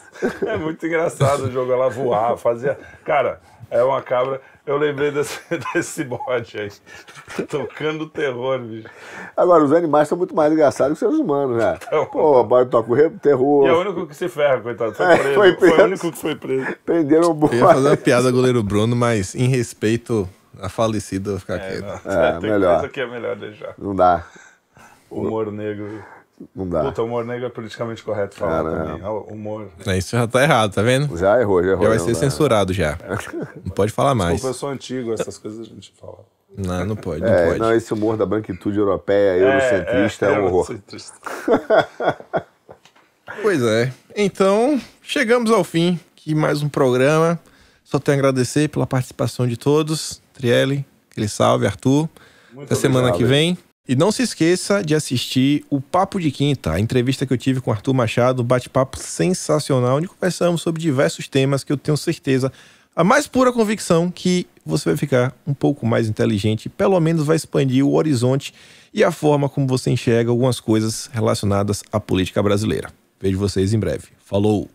É muito engraçado o jogo, ela voava, fazia. Cara, é uma cabra. Eu lembrei desse, *laughs* desse bode aí. Tocando terror, bicho. Agora, os animais são muito mais engraçados que os seres humanos, né? Então. Pô, o bode toca o terror. E é o único que se ferra, coitado. Foi, é, preso. foi preso. Foi o único que foi preso. Prenderam o bode. Eu ia fazer uma piada goleiro Bruno, mas em respeito a falecida vai ficar é, é, tem melhor. coisa que é melhor deixar. Não dá. Humor negro. Não dá. Puta, humor negro é politicamente correto falar também. É. Humor. É, isso já tá errado, tá vendo? Já errou, já errou. Já vai ser dá. censurado já. É. Não pode falar mais. Desculpa, eu sou antigo, essas coisas a gente fala. Não, não pode, é, não pode. Não, esse humor da branquitude europeia, eurocentrista, é, é um horror. Eurocentrista. *laughs* pois é. Então, chegamos ao fim. Que mais um programa. Só tenho a agradecer pela participação de todos. Trielli, aquele salve, Arthur. Muito Até obrigado. semana que vem. E não se esqueça de assistir o Papo de Quinta, a entrevista que eu tive com Arthur Machado, um bate-papo sensacional, onde conversamos sobre diversos temas que eu tenho certeza, a mais pura convicção, que você vai ficar um pouco mais inteligente, pelo menos vai expandir o horizonte e a forma como você enxerga algumas coisas relacionadas à política brasileira. Vejo vocês em breve. Falou!